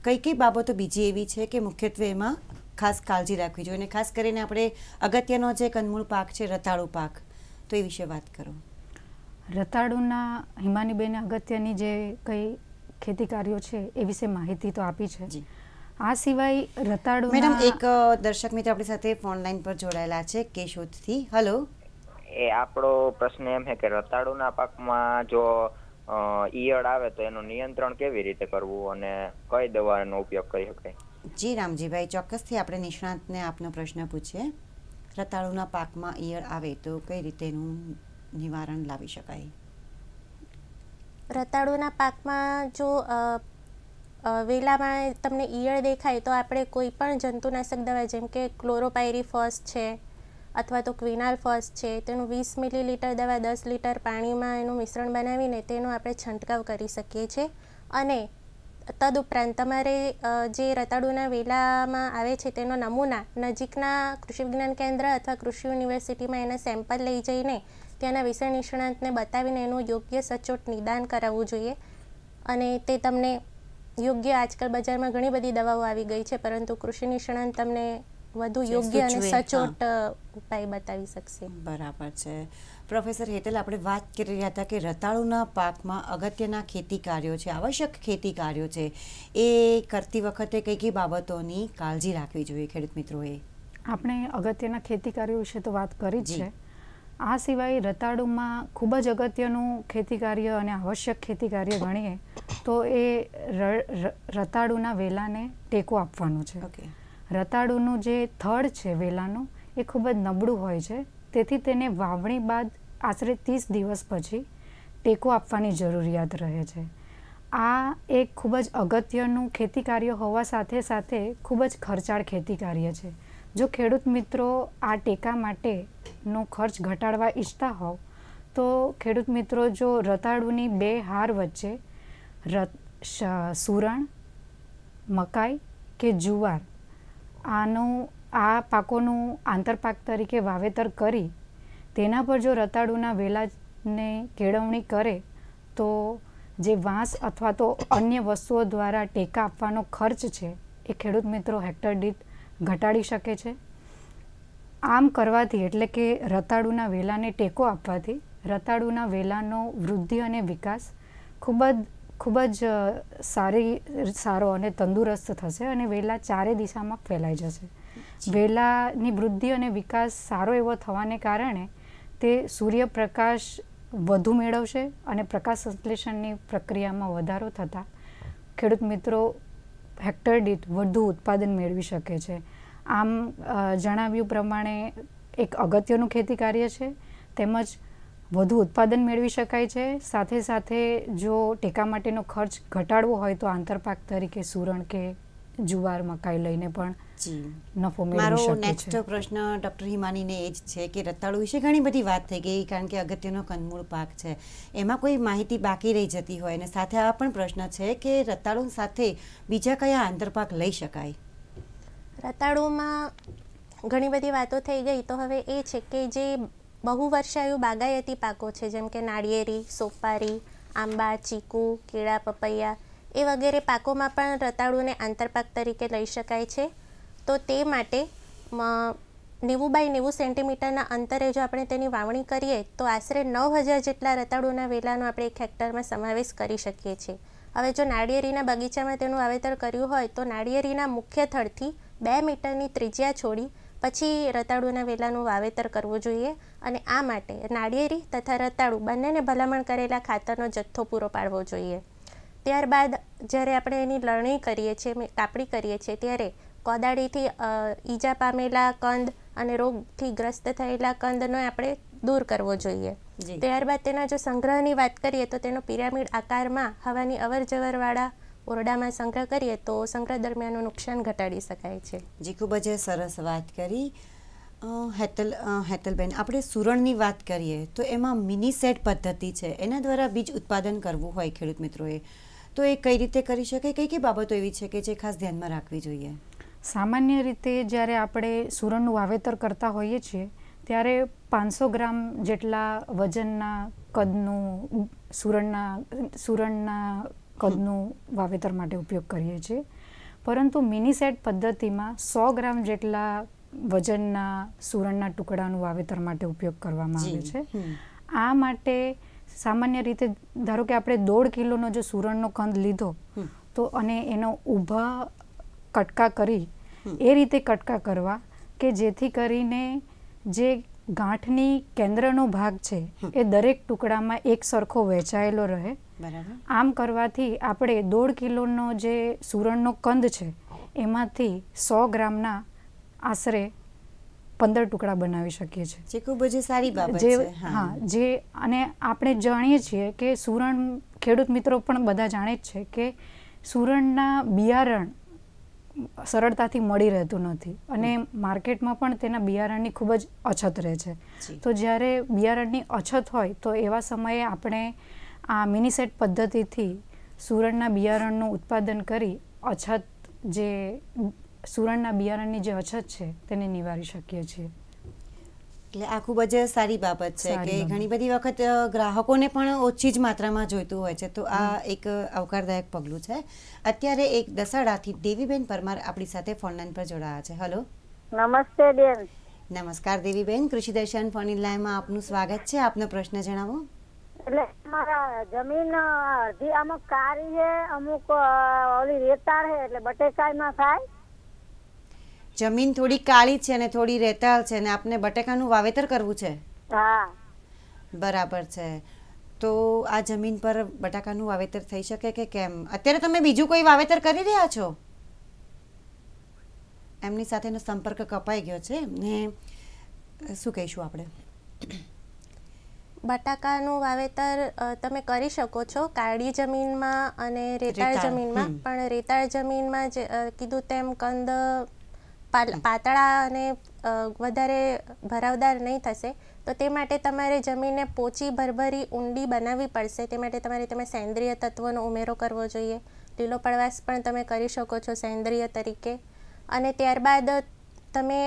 કઈ કઈ બાબતો બીજી એવી છે કે મુખ્યત્વે એમાં ખાસ કાળજી રાખવી જોઈએ અને ખાસ કરીને આપણે અગત્યનો જે કંદમૂળ પાક છે રતાળુ પાક તો એ વિશે વાત કરો રતાળુના હિમાનીબેન અગત્યની જે કંઈ ખેતી કાર્યો છે એ વિશે માહિતી તો આપી છે આ સિવાય રતાડો મેડમ એક દર્શક મિત્ર આપણી સાથે ફોન લાઈન પર જોડાયેલા છે કેશોદથી હેલો એ આપણો પ્રશ્ન એમ છે કે રતાડુના પાકમાં જો ઈયળ આવે તો એનું નિયંત્રણ કેવી રીતે કરવું અને કઈ દવાનો ઉપયોગ કરી શકાય જી રામજીભાઈ ચોક્કસથી આપણે નિષ્ણાંતને આપનો પ્રશ્ન પૂછીએ રતાળુના પાકમાં ઈયળ આવે તો કઈ રીતે એનું નિવારણ લાવી શકાય રતાળુના પાકમાં જો વેલામાં તમને ઈયળ દેખાય તો આપણે કોઈ પણ જંતુનાશક દવા જેમ કે ક્લોરોપાયરીફોસ છે અથવા તો ક્વિનાલ ફર્સ્ટ છે તેનું વીસ મિલીલીટર દવા દસ લીટર પાણીમાં એનું મિશ્રણ બનાવીને તેનો આપણે છંટકાવ કરી શકીએ છીએ અને તદુપરાંત તમારે જે રતાળુના વેલામાં આવે છે તેનો નમૂના નજીકના કૃષિ વિજ્ઞાન કેન્દ્ર અથવા કૃષિ યુનિવર્સિટીમાં એના સેમ્પલ લઈ જઈને ત્યાંના વિષય નિષ્ણાંતને બતાવીને એનું યોગ્ય સચોટ નિદાન કરાવવું જોઈએ અને તે તમને યોગ્ય આજકાલ બજારમાં ઘણી બધી દવાઓ આવી ગઈ છે પરંતુ કૃષિ નિષ્ણાંત તમને વધુ યોગ્ય અને સચોટ ઉપાય બતાવી શકશે બરાબર છે પ્રોફેસર હેતલ આપણે વાત કરી રહ્યા હતા કે રતાળુના પાકમાં અગત્યના ખેતી કાર્યો છે આવશ્યક ખેતી કાર્યો છે એ કરતી વખતે કઈ કઈ બાબતોની કાળજી રાખવી જોઈએ ખેડૂત મિત્રોએ આપણે અગત્યના ખેતી કાર્યો વિશે તો વાત કરી જ છે આ સિવાય રતાળુમાં ખૂબ જ અગત્યનું ખેતી કાર્ય અને આવશ્યક ખેતી કાર્ય ગણીએ તો એ રતાળુના વેલાને ટેકો આપવાનું છે રતાળુનું જે થડ છે વેલાનું એ ખૂબ જ નબળું હોય છે તેથી તેને વાવણી બાદ આશરે ત્રીસ દિવસ પછી ટેકો આપવાની જરૂરિયાત રહે છે આ એક ખૂબ જ અગત્યનું ખેતી કાર્ય હોવા સાથે સાથે ખૂબ જ ખર્ચાળ ખેતી કાર્ય છે જો ખેડૂત મિત્રો આ ટેકા માટેનો ખર્ચ ઘટાડવા ઈચ્છતા હોવ તો ખેડૂત મિત્રો જો રતાળુની બે હાર વચ્ચે રત સુરણ મકાઈ કે જુવાર આનું આ પાકોનું આંતરપાક તરીકે વાવેતર કરી તેના પર જો રતાળુના વેલાને કેળવણી કરે તો જે વાંસ અથવા તો અન્ય વસ્તુઓ દ્વારા ટેકા આપવાનો ખર્ચ છે એ ખેડૂત મિત્રો હેક્ટર દીઠ ઘટાડી શકે છે આમ કરવાથી એટલે કે રતાળુના વેલાને ટેકો આપવાથી રતાળુના વેલાનો વૃદ્ધિ અને વિકાસ ખૂબ જ ખૂબ જ સારી સારો અને તંદુરસ્ત થશે અને વેલા ચારે દિશામાં ફેલાઈ જશે વેલાની વૃદ્ધિ અને વિકાસ સારો એવો થવાને કારણે તે સૂર્યપ્રકાશ વધુ મેળવશે અને પ્રકાશ સંશ્લેષણની પ્રક્રિયામાં વધારો થતાં ખેડૂત મિત્રો હેક્ટર દીઠ વધુ ઉત્પાદન મેળવી શકે છે આમ જણાવ્યું પ્રમાણે એક અગત્યનું ખેતી કાર્ય છે તેમજ વધુ ઉત્પાદન મેળવી શકાય છે સાથે સાથે જો ટેકા માટેનો ખર્ચ ઘટાડવો હોય તો આંતરપાક તરીકે સુરણ કે જુવાર મકાઈ લઈને પણ નફો મેળવી શકે છે નેક્સ્ટ પ્રશ્ન ડોક્ટર હિમાનીને એ જ છે કે રતાળુ વિશે ઘણી બધી વાત થઈ ગઈ કારણ કે અગત્યનો કંદમૂળ પાક છે એમાં કોઈ માહિતી બાકી રહી જતી હોય અને સાથે આ પણ પ્રશ્ન છે કે રતાળુ સાથે બીજા કયા આંતરપાક લઈ શકાય રતાળુમાં ઘણી બધી વાતો થઈ ગઈ તો હવે એ છે કે જે બહુ બહુવર્ષાયુ બાગાયતી પાકો છે જેમ કે નાળિયેરી સોપારી આંબા ચીકુ કેળા પપૈયા એ વગેરે પાકોમાં પણ રતાળુને આંતરપાક તરીકે લઈ શકાય છે તો તે માટે નેવું બાય નેવું સેન્ટીમીટરના અંતરે જો આપણે તેની વાવણી કરીએ તો આશરે નવ હજાર જેટલા રતાળુના વેલાનો આપણે એક હેક્ટરમાં સમાવેશ કરી શકીએ છીએ હવે જો નાળિયેરીના બગીચામાં તેનું વાવેતર કર્યું હોય તો નાળિયેરીના મુખ્ય થડથી બે મીટરની ત્રિજ્યા છોડી પછી રતાળુના વેલાનું વાવેતર કરવું જોઈએ અને આ માટે નાળિયેરી તથા રતાળુ બંનેને ભલામણ કરેલા ખાતરનો જથ્થો પૂરો પાડવો જોઈએ ત્યારબાદ જ્યારે આપણે એની લણણી કરીએ છીએ કાપણી કરીએ છીએ ત્યારે કોદાળીથી ઈજા પામેલા કંદ અને રોગથી ગ્રસ્ત થયેલા કંદનો આપણે દૂર કરવો જોઈએ ત્યારબાદ તેના જો સંગ્રહની વાત કરીએ તો તેનો પિરામિડ આકારમાં હવાની અવર જવરવાળા ઓરડામાં સંગ્રહ કરીએ તો સંગ્રહ દરમિયાનનું નુકસાન ઘટાડી શકાય છે જી ખૂબ જ સરસ વાત કરી હેતલ હેતલબેન આપણે સુરણની વાત કરીએ તો એમાં મિની સેટ પદ્ધતિ છે એના દ્વારા બીજ ઉત્પાદન કરવું હોય ખેડૂત મિત્રોએ તો એ કઈ રીતે કરી શકાય કઈ કઈ બાબતો એવી છે કે જે ખાસ ધ્યાનમાં રાખવી જોઈએ સામાન્ય રીતે જ્યારે આપણે સુરણનું વાવેતર કરતા હોઈએ છીએ ત્યારે પાંચસો ગ્રામ જેટલા વજનના કદનું સુરણના સુરણના કદનું વાવેતર માટે ઉપયોગ કરીએ છીએ પરંતુ મિની પદ્ધતિમાં સો ગ્રામ જેટલા વજનના સુરણના ટુકડાનું વાવેતર માટે ઉપયોગ કરવામાં આવે છે આ માટે સામાન્ય રીતે ધારો કે આપણે દોઢ કિલોનો જો સુરણનો કંદ લીધો તો અને એનો ઊભા કટકા કરી એ રીતે કટકા કરવા કે જેથી કરીને જે ગાંઠની કેન્દ્રનો ભાગ છે એ દરેક ટુકડામાં એક સરખો વહેંચાયેલો રહે આમ કરવાથી આપણે દોઢ કિલોનો જે સુરણનો કંદ છે એમાંથી સો ગ્રામના આશરે પંદર ટુકડા બનાવી શકીએ છીએ જે ખૂબ જ સારી બાબત છે હા જે અને આપણે જાણીએ છીએ કે સુરણ ખેડૂત મિત્રો પણ બધા જાણે જ છે કે સુરણના બિયારણ સરળતાથી મળી રહેતું નથી અને માર્કેટમાં પણ તેના બિયારણની ખૂબ જ અછત રહે છે તો જ્યારે બિયારણની અછત હોય તો એવા સમયે આપણે આ મિનિસેટ પદ્ધતિથી સુરણના બિયારણનું ઉત્પાદન કરી અછત જે સુરણના બિયારણની જે અછત છે તેને નિવારી શકીએ છીએ એટલે આ ખૂબ જ સારી બાબત છે કે ઘણી બધી વખત ગ્રાહકોને પણ ઓછી જ માત્રામાં જોઈતું હોય છે તો આ એક આવકારદાયક પગલું છે અત્યારે એક દસાડાથી દેવીબેન પરમાર આપણી સાથે ફોનલાઈન પર જોડાયા છે હલો નમસ્તે બેન નમસ્કાર દેવીબેન કૃષિ દર્શન ફોનલાઈન લાઈનમાં આપનું સ્વાગત છે આપનો પ્રશ્ન જણાવો એટલે મારા જમીન અડધી અમુક કારી છે અમુક ઓલી રેતાળ છે એટલે બટેકાઈમાં થાય જમીન થોડી કાળી છે અને થોડી રેતાળ છે અને આપને બટેકાનું વાવેતર કરવું છે હા બરાબર છે તો આ જમીન પર બટાકાનું વાવેતર થઈ શકે કે કેમ અત્યારે તમે બીજું કોઈ વાવેતર કરી રહ્યા છો એમની સાથેનો સંપર્ક કપાઈ ગયો છે ને શું કહીશું આપણે બટાકાનું વાવેતર તમે કરી શકો છો કાળી જમીનમાં અને રેતાળ જમીનમાં પણ રેતાળ જમીનમાં જે કીધું તેમ કંદ પાતળા અને વધારે ભરાવદાર નહીં થશે તો તે માટે તમારે જમીનને પોચી ભરભરી ઊંડી બનાવવી પડશે તે માટે તમારે તમે સેન્દ્રિય તત્વોનો ઉમેરો કરવો જોઈએ લીલો પડવાશ પણ તમે કરી શકો છો સેન્દ્રિય તરીકે અને ત્યારબાદ તમે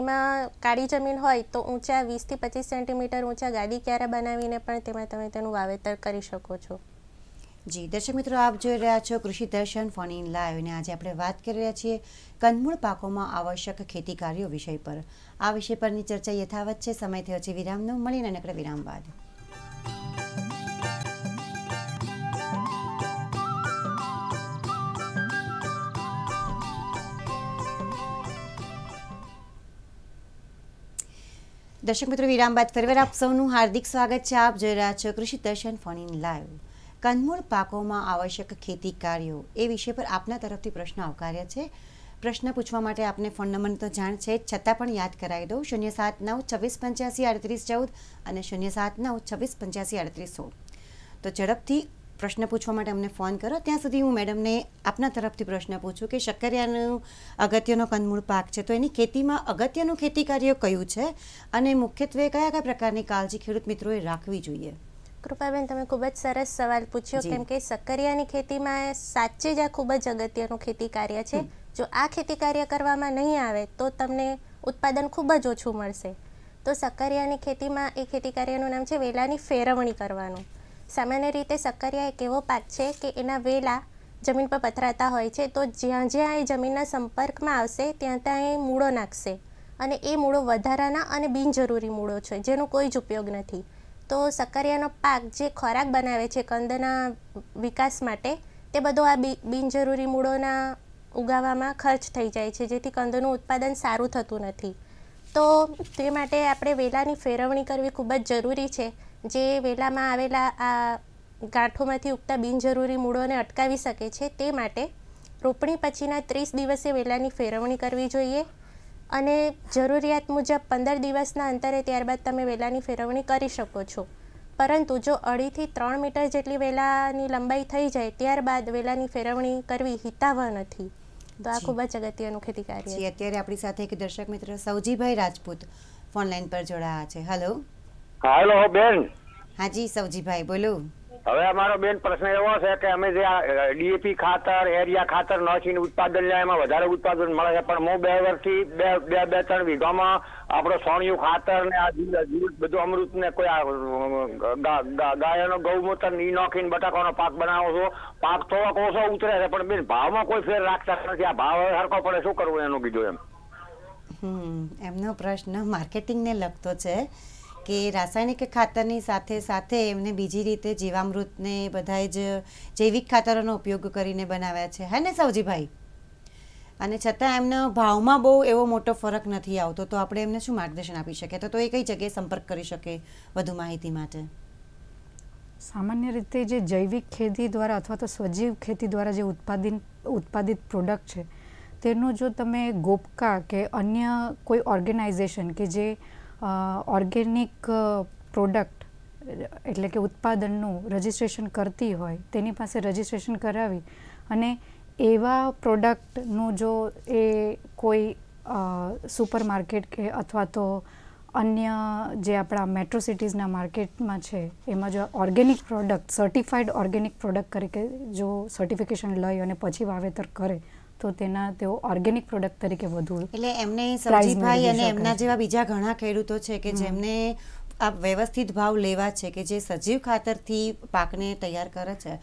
એમાં કાળી જમીન હોય તો ઊંચા વીસથી પચીસ સેન્ટીમીટર ઊંચા ગાદી ક્યારે બનાવીને પણ તેમાં તમે તેનું વાવેતર કરી શકો છો જી દર્શક મિત્રો આપ જોઈ રહ્યા છો કૃષિ દર્શન ફોન ઇન લાઈવ અને આજે આપણે વાત કરી રહ્યા છીએ કંદમૂળ પાકોમાં આવશ્યક ખેતી કાર્યો વિષય પર આ વિષય પરની ચર્ચા યથાવત છે સમય થયો છે વિરામનો મળીને નકડે વિરામ બાદ દર્શક મિત્રો વિરામ બાદ ફરીવાર આપ સૌનું હાર્દિક સ્વાગત છે આપ જોઈ રહ્યા છો કૃષિ દર્શન ફોન ઇન લાઈવ કંદમૂળ પાકોમાં આવશ્યક ખેતી કાર્યો એ વિષય પર આપના તરફથી પ્રશ્ન આવકાર્યા છે પ્રશ્ન પૂછવા માટે આપને ફોન નંબર તો જાણ છે છતાં પણ યાદ કરાવી દઉં શૂન્ય સાત નવ છવ્વીસ પંચ્યાસી આડત્રીસ ચૌદ અને શૂન્ય સાત નવ છવ્વીસ પંચ્યાસી આડત્રીસ સોળ તો ઝડપથી પ્રશ્ન પૂછવા માટે અમને ફોન કરો ત્યાં સુધી હું મેડમને આપના તરફથી પ્રશ્ન પૂછું કે શક્કરિયાનું અગત્યનો કંદમૂળ પાક છે તો એની ખેતીમાં અગત્યનું ખેતી કાર્ય કયું છે અને મુખ્યત્વે કયા કયા પ્રકારની કાળજી ખેડૂત મિત્રોએ રાખવી જોઈએ કૃપાબેન તમે ખૂબ જ સરસ સવાલ પૂછ્યો કેમ કે સક્કરિયાની ખેતીમાં સાચે જ આ ખૂબ જ અગત્યનું ખેતી કાર્ય છે જો આ ખેતી કાર્ય કરવામાં નહીં આવે તો તમને ઉત્પાદન ખૂબ જ ઓછું મળશે તો સક્કરિયાની ખેતીમાં એ ખેતી કાર્યનું નામ છે વેલાની ફેરવણી કરવાનું સામાન્ય રીતે સક્કરિયા એક એવો પાક છે કે એના વેલા જમીન પર પથરાતા હોય છે તો જ્યાં જ્યાં એ જમીનના સંપર્કમાં આવશે ત્યાં ત્યાં એ મૂળો નાખશે અને એ મૂળો વધારાના અને બિનજરૂરી મૂળો છે જેનો કોઈ જ ઉપયોગ નથી તો સક્કરિયાનો પાક જે ખોરાક બનાવે છે કંદના વિકાસ માટે તે બધો આ બિનજરૂરી મૂળોના ઉગાવવામાં ખર્ચ થઈ જાય છે જેથી કંદનું ઉત્પાદન સારું થતું નથી તો તે માટે આપણે વેલાની ફેરવણી કરવી ખૂબ જ જરૂરી છે જે વેલામાં આવેલા આ ગાંઠોમાંથી ઉગતા બિનજરૂરી મૂળોને અટકાવી શકે છે તે માટે રોપણી પછીના ત્રીસ દિવસે વેલાની ફેરવણી કરવી જોઈએ અને જરૂરિયાત મુજબ પંદર દિવસના અંતરે ત્યારબાદ તમે વેલાની ફેરવણી કરી શકો છો પરંતુ જો અઢીથી ત્રણ મીટર જેટલી વેલાની લંબાઈ થઈ જાય ત્યારબાદ વેલાની ફેરવણી કરવી હિતાવહ નથી તો આ ખૂબ જ અગત્યનું ખેતી કાર્ય છે અત્યારે આપણી સાથે એક દર્શક મિત્ર સૌજીભાઈ રાજપૂત ફોનલાઈન પર જોડાયા છે હેલો હેલો બેન હાજી સૌજીભાઈ બોલો હવે અમારો બેન પ્રશ્ન એવો છે કે અમે જે ડીએપી ખાતર એરિયા ખાતર નાખીને ઉત્પાદન લે એમાં વધારે ઉત્પાદન મળે છે પણ હું બે વર્ષથી બે બે બે ત્રણ વીઘામાં આપણો સોણિયું ખાતર ને આ બધું અમૃત ને કોઈ ગાયનો ગૌમૂત્ર ની નાખીને બટાકાનો પાક બનાવો છો પાક થોડોક ઓછો ઉતરે છે પણ બેન ભાવમાં કોઈ ફેર રાખતા નથી આ ભાવ હરકો પડે શું કરવું એનું કીધું એમ એમનો પ્રશ્ન માર્કેટિંગને લગતો છે કે રાસાયણિક ખાતરની સાથે સાથે એમને બીજી રીતે જીવામૃતને બધાએ જ જૈવિક ખાતરોનો ઉપયોગ કરીને બનાવ્યા છે હે ને સૌજીભાઈ અને છતાં એમનો ભાવમાં બહુ એવો મોટો ફરક નથી આવતો તો આપણે એમને શું માર્ગદર્શન આપી શકીએ તો એ કઈ જગ્યાએ સંપર્ક કરી શકે વધુ માહિતી માટે સામાન્ય રીતે જે જૈવિક ખેતી દ્વારા અથવા તો સ્વજીવ ખેતી દ્વારા જે ઉત્પાદિત ઉત્પાદિત પ્રોડક્ટ છે તેનો જો તમે ગોપકા કે અન્ય કોઈ ઓર્ગેનાઇઝેશન કે જે ઓર્ગેનિક પ્રોડક્ટ એટલે કે ઉત્પાદનનું રજીસ્ટ્રેશન કરતી હોય તેની પાસે રજીસ્ટ્રેશન કરાવી અને એવા પ્રોડક્ટનું જો એ કોઈ સુપર માર્કેટ કે અથવા તો અન્ય જે આપણા મેટ્રો સિટીઝના માર્કેટમાં છે એમાં જો organic product certified organic product તરીકે જો સર્ટિફિકેશન લઈ અને પછી વાવેતર કરે તો તેના તેઓ ઓર્ગેનિક પ્રોડક્ટ તરીકે વધુ એટલે એમને સબ્જીભાઈ અને એમના જેવા બીજા ઘણા ખેડૂતો છે કે જેમને આ વ્યવસ્થિત ભાવ લેવા છે કે જે સજીવ ખાતરથી પાકને તૈયાર કરે છે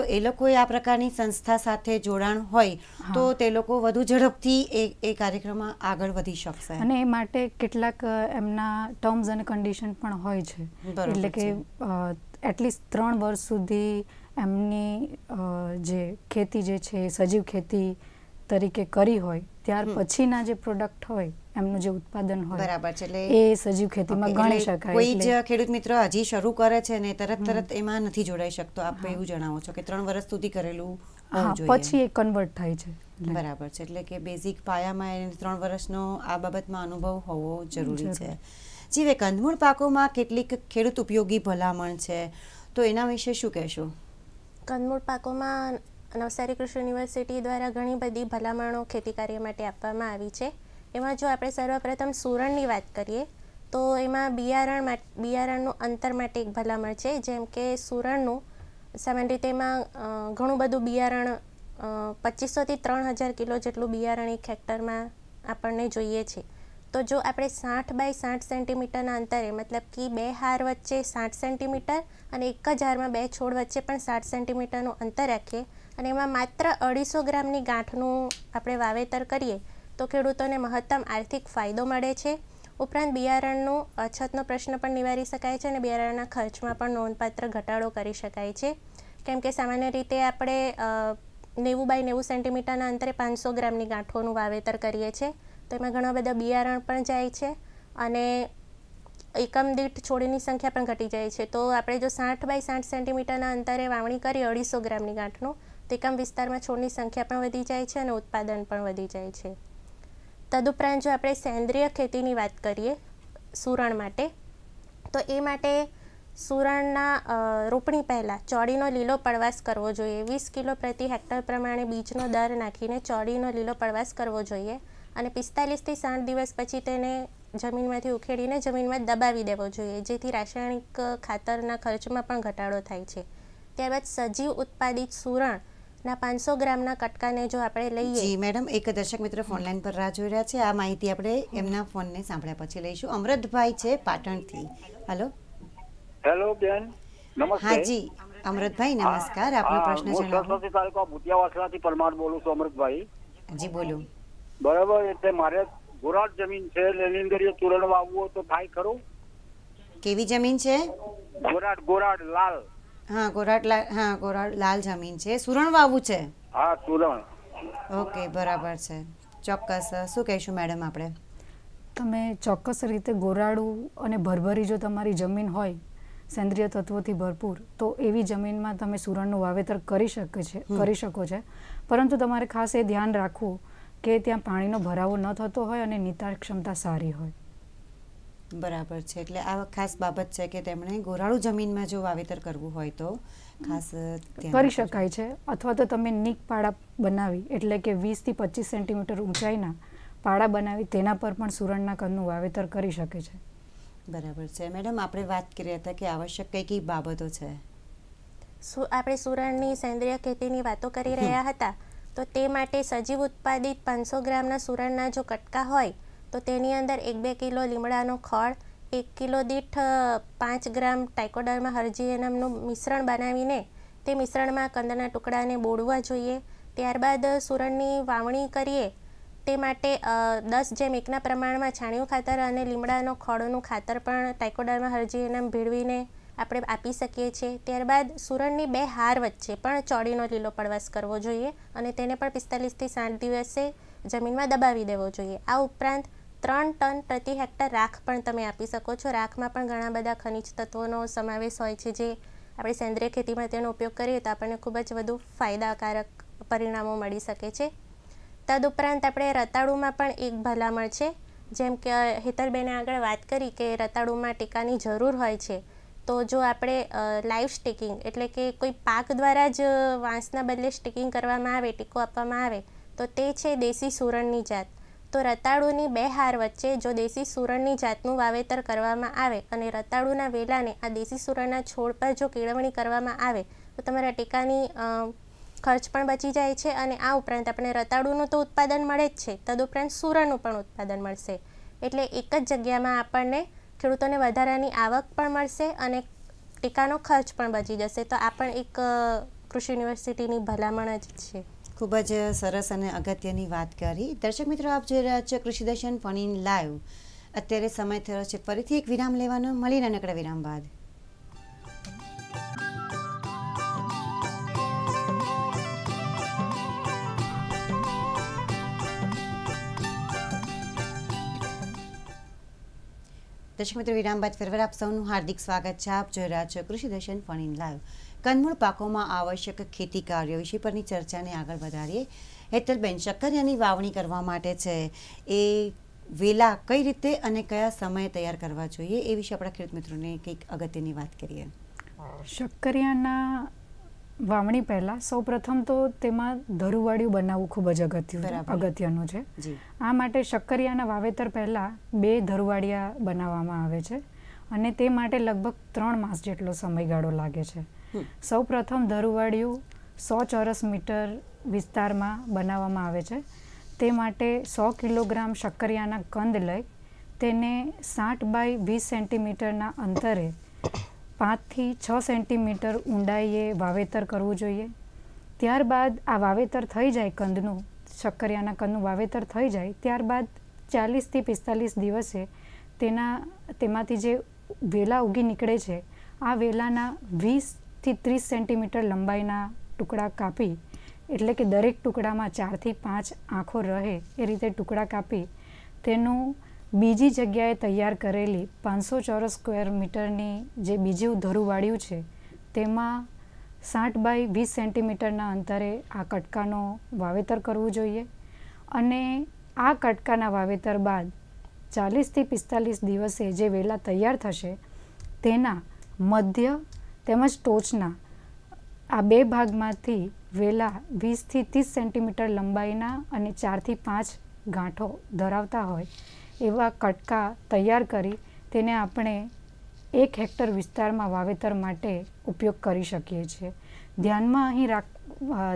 તો એ લોકોએ આ પ્રકારની સંસ્થા સાથે જોડાણ હોય તો તે લોકો વધુ ઝડપથી એ એ કાર્યક્રમમાં આગળ વધી શકશે અને એ માટે કેટલાક એમના ટર્મ્સ અને કન્ડિશન પણ હોય છે એટલે કે એટલીસ્ટ ત્રણ વર્ષ સુધી એમની જે ખેતી જે છે સજીવ ખેતી તરીકે કરી હોય ત્યાર પછીના જે પ્રોડક્ટ હોય એમનું જે ઉત્પાદન હોય બરાબર છે એટલે એ સજીવ ખેતીમાં ગણી શકાય કોઈ જ ખેડૂત મિત્ર હજી શરૂ કરે છે ને તરત તરત એમાં નથી જોડાઈ શકતો આપ એવું જણાવો છો કે ત્રણ વર્ષ સુધી કરેલું પછી એ કન્વર્ટ થાય છે બરાબર છે એટલે કે બેઝિક પાયામાં એને ત્રણ વર્ષનો આ બાબતમાં અનુભવ હોવો જરૂરી છે જીવે કંદમૂળ પાકોમાં કેટલીક ખેડૂત ઉપયોગી ભલામણ છે તો એના વિશે શું કહેશો કંદમૂળ પાકોમાં નવસારી કૃષિ યુનિવર્સિટી દ્વારા ઘણી બધી ભલામણો ખેતી કાર્ય માટે આપવામાં આવી છે એમાં જો આપણે સર્વપ્રથમ સુરણની વાત કરીએ તો એમાં બિયારણ બિયારણનું અંતર માટે એક ભલામણ છે જેમ કે સુરણનું સામાન્ય રીતે એમાં ઘણું બધું બિયારણ પચીસોથી ત્રણ હજાર કિલો જેટલું બિયારણ એક હેક્ટરમાં આપણને જોઈએ છે તો જો આપણે સાઠ બાય સાઠ સેન્ટીમીટરના અંતરે મતલબ કે બે હાર વચ્ચે સાઠ સેન્ટીમીટર અને એક જ હારમાં બે છોડ વચ્ચે પણ સાઠ સેન્ટીમીટરનું અંતર રાખીએ અને એમાં માત્ર અઢીસો ગ્રામની ગાંઠનું આપણે વાવેતર કરીએ તો ખેડૂતોને મહત્તમ આર્થિક ફાયદો મળે છે ઉપરાંત બિયારણનું અછતનો પ્રશ્ન પણ નિવારી શકાય છે અને બિયારણના ખર્ચમાં પણ નોંધપાત્ર ઘટાડો કરી શકાય છે કેમ કે સામાન્ય રીતે આપણે નેવું બાય નેવું સેન્ટીમીટરના અંતરે પાંચસો ગ્રામની ગાંઠોનું વાવેતર કરીએ છીએ તો એમાં ઘણા બધા બિયારણ પણ જાય છે અને એકમ દીઠ છોડીની સંખ્યા પણ ઘટી જાય છે તો આપણે જો સાઠ બાય સાઠ સેન્ટીમીટરના અંતરે વાવણી કરીએ અઢીસો ગ્રામની ગાંઠનું તે કમ વિસ્તારમાં છોડની સંખ્યા પણ વધી જાય છે અને ઉત્પાદન પણ વધી જાય છે તદુપરાંત જો આપણે સેન્દ્રિય ખેતીની વાત કરીએ સુરણ માટે તો એ માટે સુરણના રોપણી પહેલાં ચોડીનો લીલો પડવાશ કરવો જોઈએ વીસ કિલો પ્રતિ હેક્ટર પ્રમાણે બીજનો દર નાખીને ચોડીનો લીલો પડવાસ કરવો જોઈએ અને પિસ્તાલીસથી સાઠ દિવસ પછી તેને જમીનમાંથી ઉખેડીને જમીનમાં દબાવી દેવો જોઈએ જેથી રાસાયણિક ખાતરના ખર્ચમાં પણ ઘટાડો થાય છે ત્યારબાદ સજીવ ઉત્પાદિત સુરણ રીતના પાંચસો ગ્રામના કટકાને જો આપણે લઈએ જી મેડમ એક દર્શક મિત્ર ફોનલાઈન પર રાહ જોઈ રહ્યા છે આ માહિતી આપણે એમના ફોનને સાંભળ્યા પછી લઈશું અમૃતભાઈ છે પાટણથી હેલો હેલો બેન નમસ્તે હા જી અમૃતભાઈ નમસ્કાર આપનો પ્રશ્ન જણાવો સરસ્વતી તાલુકા ભૂતિયાવાસલાથી પરમાર બોલું છું અમૃતભાઈ જી બોલું બરાબર એટલે મારે ગોરાટ જમીન છે એની અંદર એ તુરણ વાવવું તો થાય ખરું કેવી જમીન છે ગોરાટ ગોરાટ લાલ હા કોરાટ હા કોરાટ લાલ જમીન છે સુરણ વાવું છે હા સુરણ ઓકે બરાબર છે ચોક્કસ શું કહીશું મેડમ આપણે તમે ચોક્કસ રીતે ગોરાડું અને ભરભરી જો તમારી જમીન હોય સેન્દ્રિય તત્વોથી ભરપૂર તો એવી જમીનમાં તમે સુરણનું વાવેતર કરી શકે છે કરી શકો છે પરંતુ તમારે ખાસ એ ધ્યાન રાખવું કે ત્યાં પાણીનો ભરાવો ન થતો હોય અને નિતાર ક્ષમતા સારી હોય બરાબર છે એટલે આ ખાસ બાબત છે કે તેમણે ગોરાળું જમીનમાં જો વાવેતર કરવું હોય તો ખાસ કરી શકાય છે અથવા તો તમે નીક પાડા બનાવી એટલે કે વીસથી પચીસ સેન્ટીમીટર ઊંચાઈના પાડા બનાવી તેના પર પણ સુરણના કંદનું વાવેતર કરી શકે છે બરાબર છે મેડમ આપણે વાત કરી હતા કે આવશ્યક કઈ કઈ બાબતો છે આપણે સુરણની સેન્દ્રિય ખેતીની વાતો કરી રહ્યા હતા તો તે માટે સજીવ ઉત્પાદિત પાંચસો ગ્રામના સુરણના જો કટકા હોય તો તેની અંદર એક બે કિલો લીમડાનો ખળ એક કિલો દીઠ પાંચ ગ્રામ ટાઇકોડર્મા હર્જીએનમનું મિશ્રણ બનાવીને તે મિશ્રણમાં કંદના ટુકડાને બોળવા જોઈએ ત્યારબાદ સુરણની વાવણી કરીએ તે માટે દસ જેમ એકના પ્રમાણમાં છાણિયું ખાતર અને લીમડાનો ખોળનું ખાતર પણ ટાઇકોડર્મા હરજીએનમ ભેળવીને આપણે આપી શકીએ છીએ ત્યારબાદ સુરણની બે હાર વચ્ચે પણ ચોડીનો લીલો પડવાસ કરવો જોઈએ અને તેને પણ પિસ્તાલીસથી સાઠ દિવસે જમીનમાં દબાવી દેવો જોઈએ આ ઉપરાંત ત્રણ ટન પ્રતિ હેક્ટર રાખ પણ તમે આપી શકો છો રાખમાં પણ ઘણા બધા ખનિજ તત્વોનો સમાવેશ હોય છે જે આપણે સેન્દ્રિય ખેતીમાં તેનો ઉપયોગ કરીએ તો આપણને ખૂબ જ વધુ ફાયદાકારક પરિણામો મળી શકે છે તદુપરાંત આપણે રતાળુમાં પણ એક ભલામણ છે જેમ કે હેતલબેને આગળ વાત કરી કે રતાળુમાં ટીકાની જરૂર હોય છે તો જો આપણે લાઈવ સ્ટીકિંગ એટલે કે કોઈ પાક દ્વારા જ વાંસના બદલે સ્ટીકિંગ કરવામાં આવે ટીકો આપવામાં આવે તો તે છે દેશી સુરણની જાત તો રતાળુની બે હાર વચ્ચે જો દેશી સુરણની જાતનું વાવેતર કરવામાં આવે અને રતાળુના વેલાને આ દેશી સુરણના છોડ પર જો કેળવણી કરવામાં આવે તો તમારા ટેકાની ખર્ચ પણ બચી જાય છે અને આ ઉપરાંત આપણે રતાળુનું તો ઉત્પાદન મળે જ છે તદુપરાંત સુરણનું પણ ઉત્પાદન મળશે એટલે એક જ જગ્યામાં આપણને ખેડૂતોને વધારાની આવક પણ મળશે અને ટેકાનો ખર્ચ પણ બચી જશે તો આ પણ એક કૃષિ યુનિવર્સિટીની ભલામણ જ છે ખૂબ જ સરસ અને અગત્યની વાત કરી દર્શક મિત્રો આપ જોઈ રહ્યા છો કૃષિ દર્શન પણ લાઈવ અત્યારે સમય થયો છે ફરીથી એક વિરામ લેવાનો મળીને નાનકડા વિરામ બાદ દર્શક મિત્રો વિરામ બાદ ફેરવાર આપ સૌનું હાર્દિક સ્વાગત છે આપ જોઈ રહ્યા છો કૃષિ દર્શન પણ લાઈવ કંદમૂળ પાકોમાં આવશ્યક ખેતી કાર્ય વિશે પરની ચર્ચાને આગળ વધારીએ હેતલબેન શક્કરિયાની વાવણી કરવા માટે છે એ વેલા કઈ રીતે અને કયા સમયે તૈયાર કરવા જોઈએ એ વિશે આપણા ખેડૂત મિત્રોને કંઈક અગત્યની વાત કરીએ શક્કરિયાના વાવણી પહેલાં સૌપ્રથમ તો તેમાં ધરુવાડિયું બનાવવું ખૂબ જ અગત્યનું અગત્યનું છે આ માટે શક્કરિયાના વાવેતર પહેલાં બે ધરુવાડિયા બનાવવામાં આવે છે અને તે માટે લગભગ ત્રણ માસ જેટલો સમયગાળો લાગે છે સૌ પ્રથમ ધરુવાડિયું સો ચોરસ મીટર વિસ્તારમાં બનાવવામાં આવે છે તે માટે સો કિલોગ્રામ શક્કરિયાના કંદ લઈ તેને સાઠ બાય વીસ સેન્ટીમીટરના અંતરે પાંચથી છ સેન્ટીમીટર ઊંડાઈએ વાવેતર કરવું જોઈએ ત્યારબાદ આ વાવેતર થઈ જાય કંદનું શક્કરિયાના કંદનું વાવેતર થઈ જાય ત્યારબાદ ચાલીસથી પિસ્તાલીસ દિવસે તેના તેમાંથી જે વેલા ઉગી નીકળે છે આ વેલાના વીસ થી ત્રીસ સેન્ટીમીટર લંબાઈના ટુકડા કાપી એટલે કે દરેક ટુકડામાં ચારથી પાંચ આંખો રહે એ રીતે ટુકડા કાપી તેનું બીજી જગ્યાએ તૈયાર કરેલી પાંચસો ચોરસ સ્ક્વેર મીટરની જે બીજું ધરુવાળ્યું છે તેમાં સાઠ બાય વીસ સેન્ટીમીટરના અંતરે આ કટકાનો વાવેતર કરવું જોઈએ અને આ કટકાના વાવેતર બાદ ચાલીસથી પિસ્તાલીસ દિવસે જે વેલા તૈયાર થશે તેના મધ્ય તેમજ ટોચના આ બે ભાગમાંથી વેલા વીસથી ત્રીસ સેન્ટીમીટર લંબાઈના અને ચારથી પાંચ ગાંઠો ધરાવતા હોય એવા કટકા તૈયાર કરી તેને આપણે એક હેક્ટર વિસ્તારમાં વાવેતર માટે ઉપયોગ કરી શકીએ છીએ ધ્યાનમાં અહીં રાખ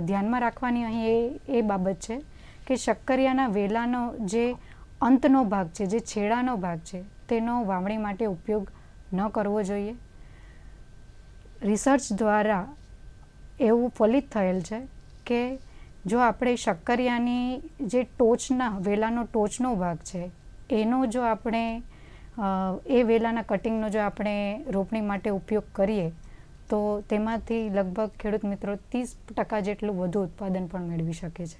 ધ્યાનમાં રાખવાની અહીં એ એ બાબત છે કે શક્કરિયાના વેલાનો જે અંતનો ભાગ છે જે છેડાનો ભાગ છે તેનો વાવણી માટે ઉપયોગ ન કરવો જોઈએ રિસર્ચ દ્વારા એવું ફલિત થયેલ છે કે જો આપણે શક્કરિયાની જે ટોચના વેલાનો ટોચનો ભાગ છે એનો જો આપણે એ વેલાના કટિંગનો જો આપણે રોપણી માટે ઉપયોગ કરીએ તો તેમાંથી લગભગ ખેડૂત મિત્રો ત્રીસ ટકા જેટલું વધુ ઉત્પાદન પણ મેળવી શકે છે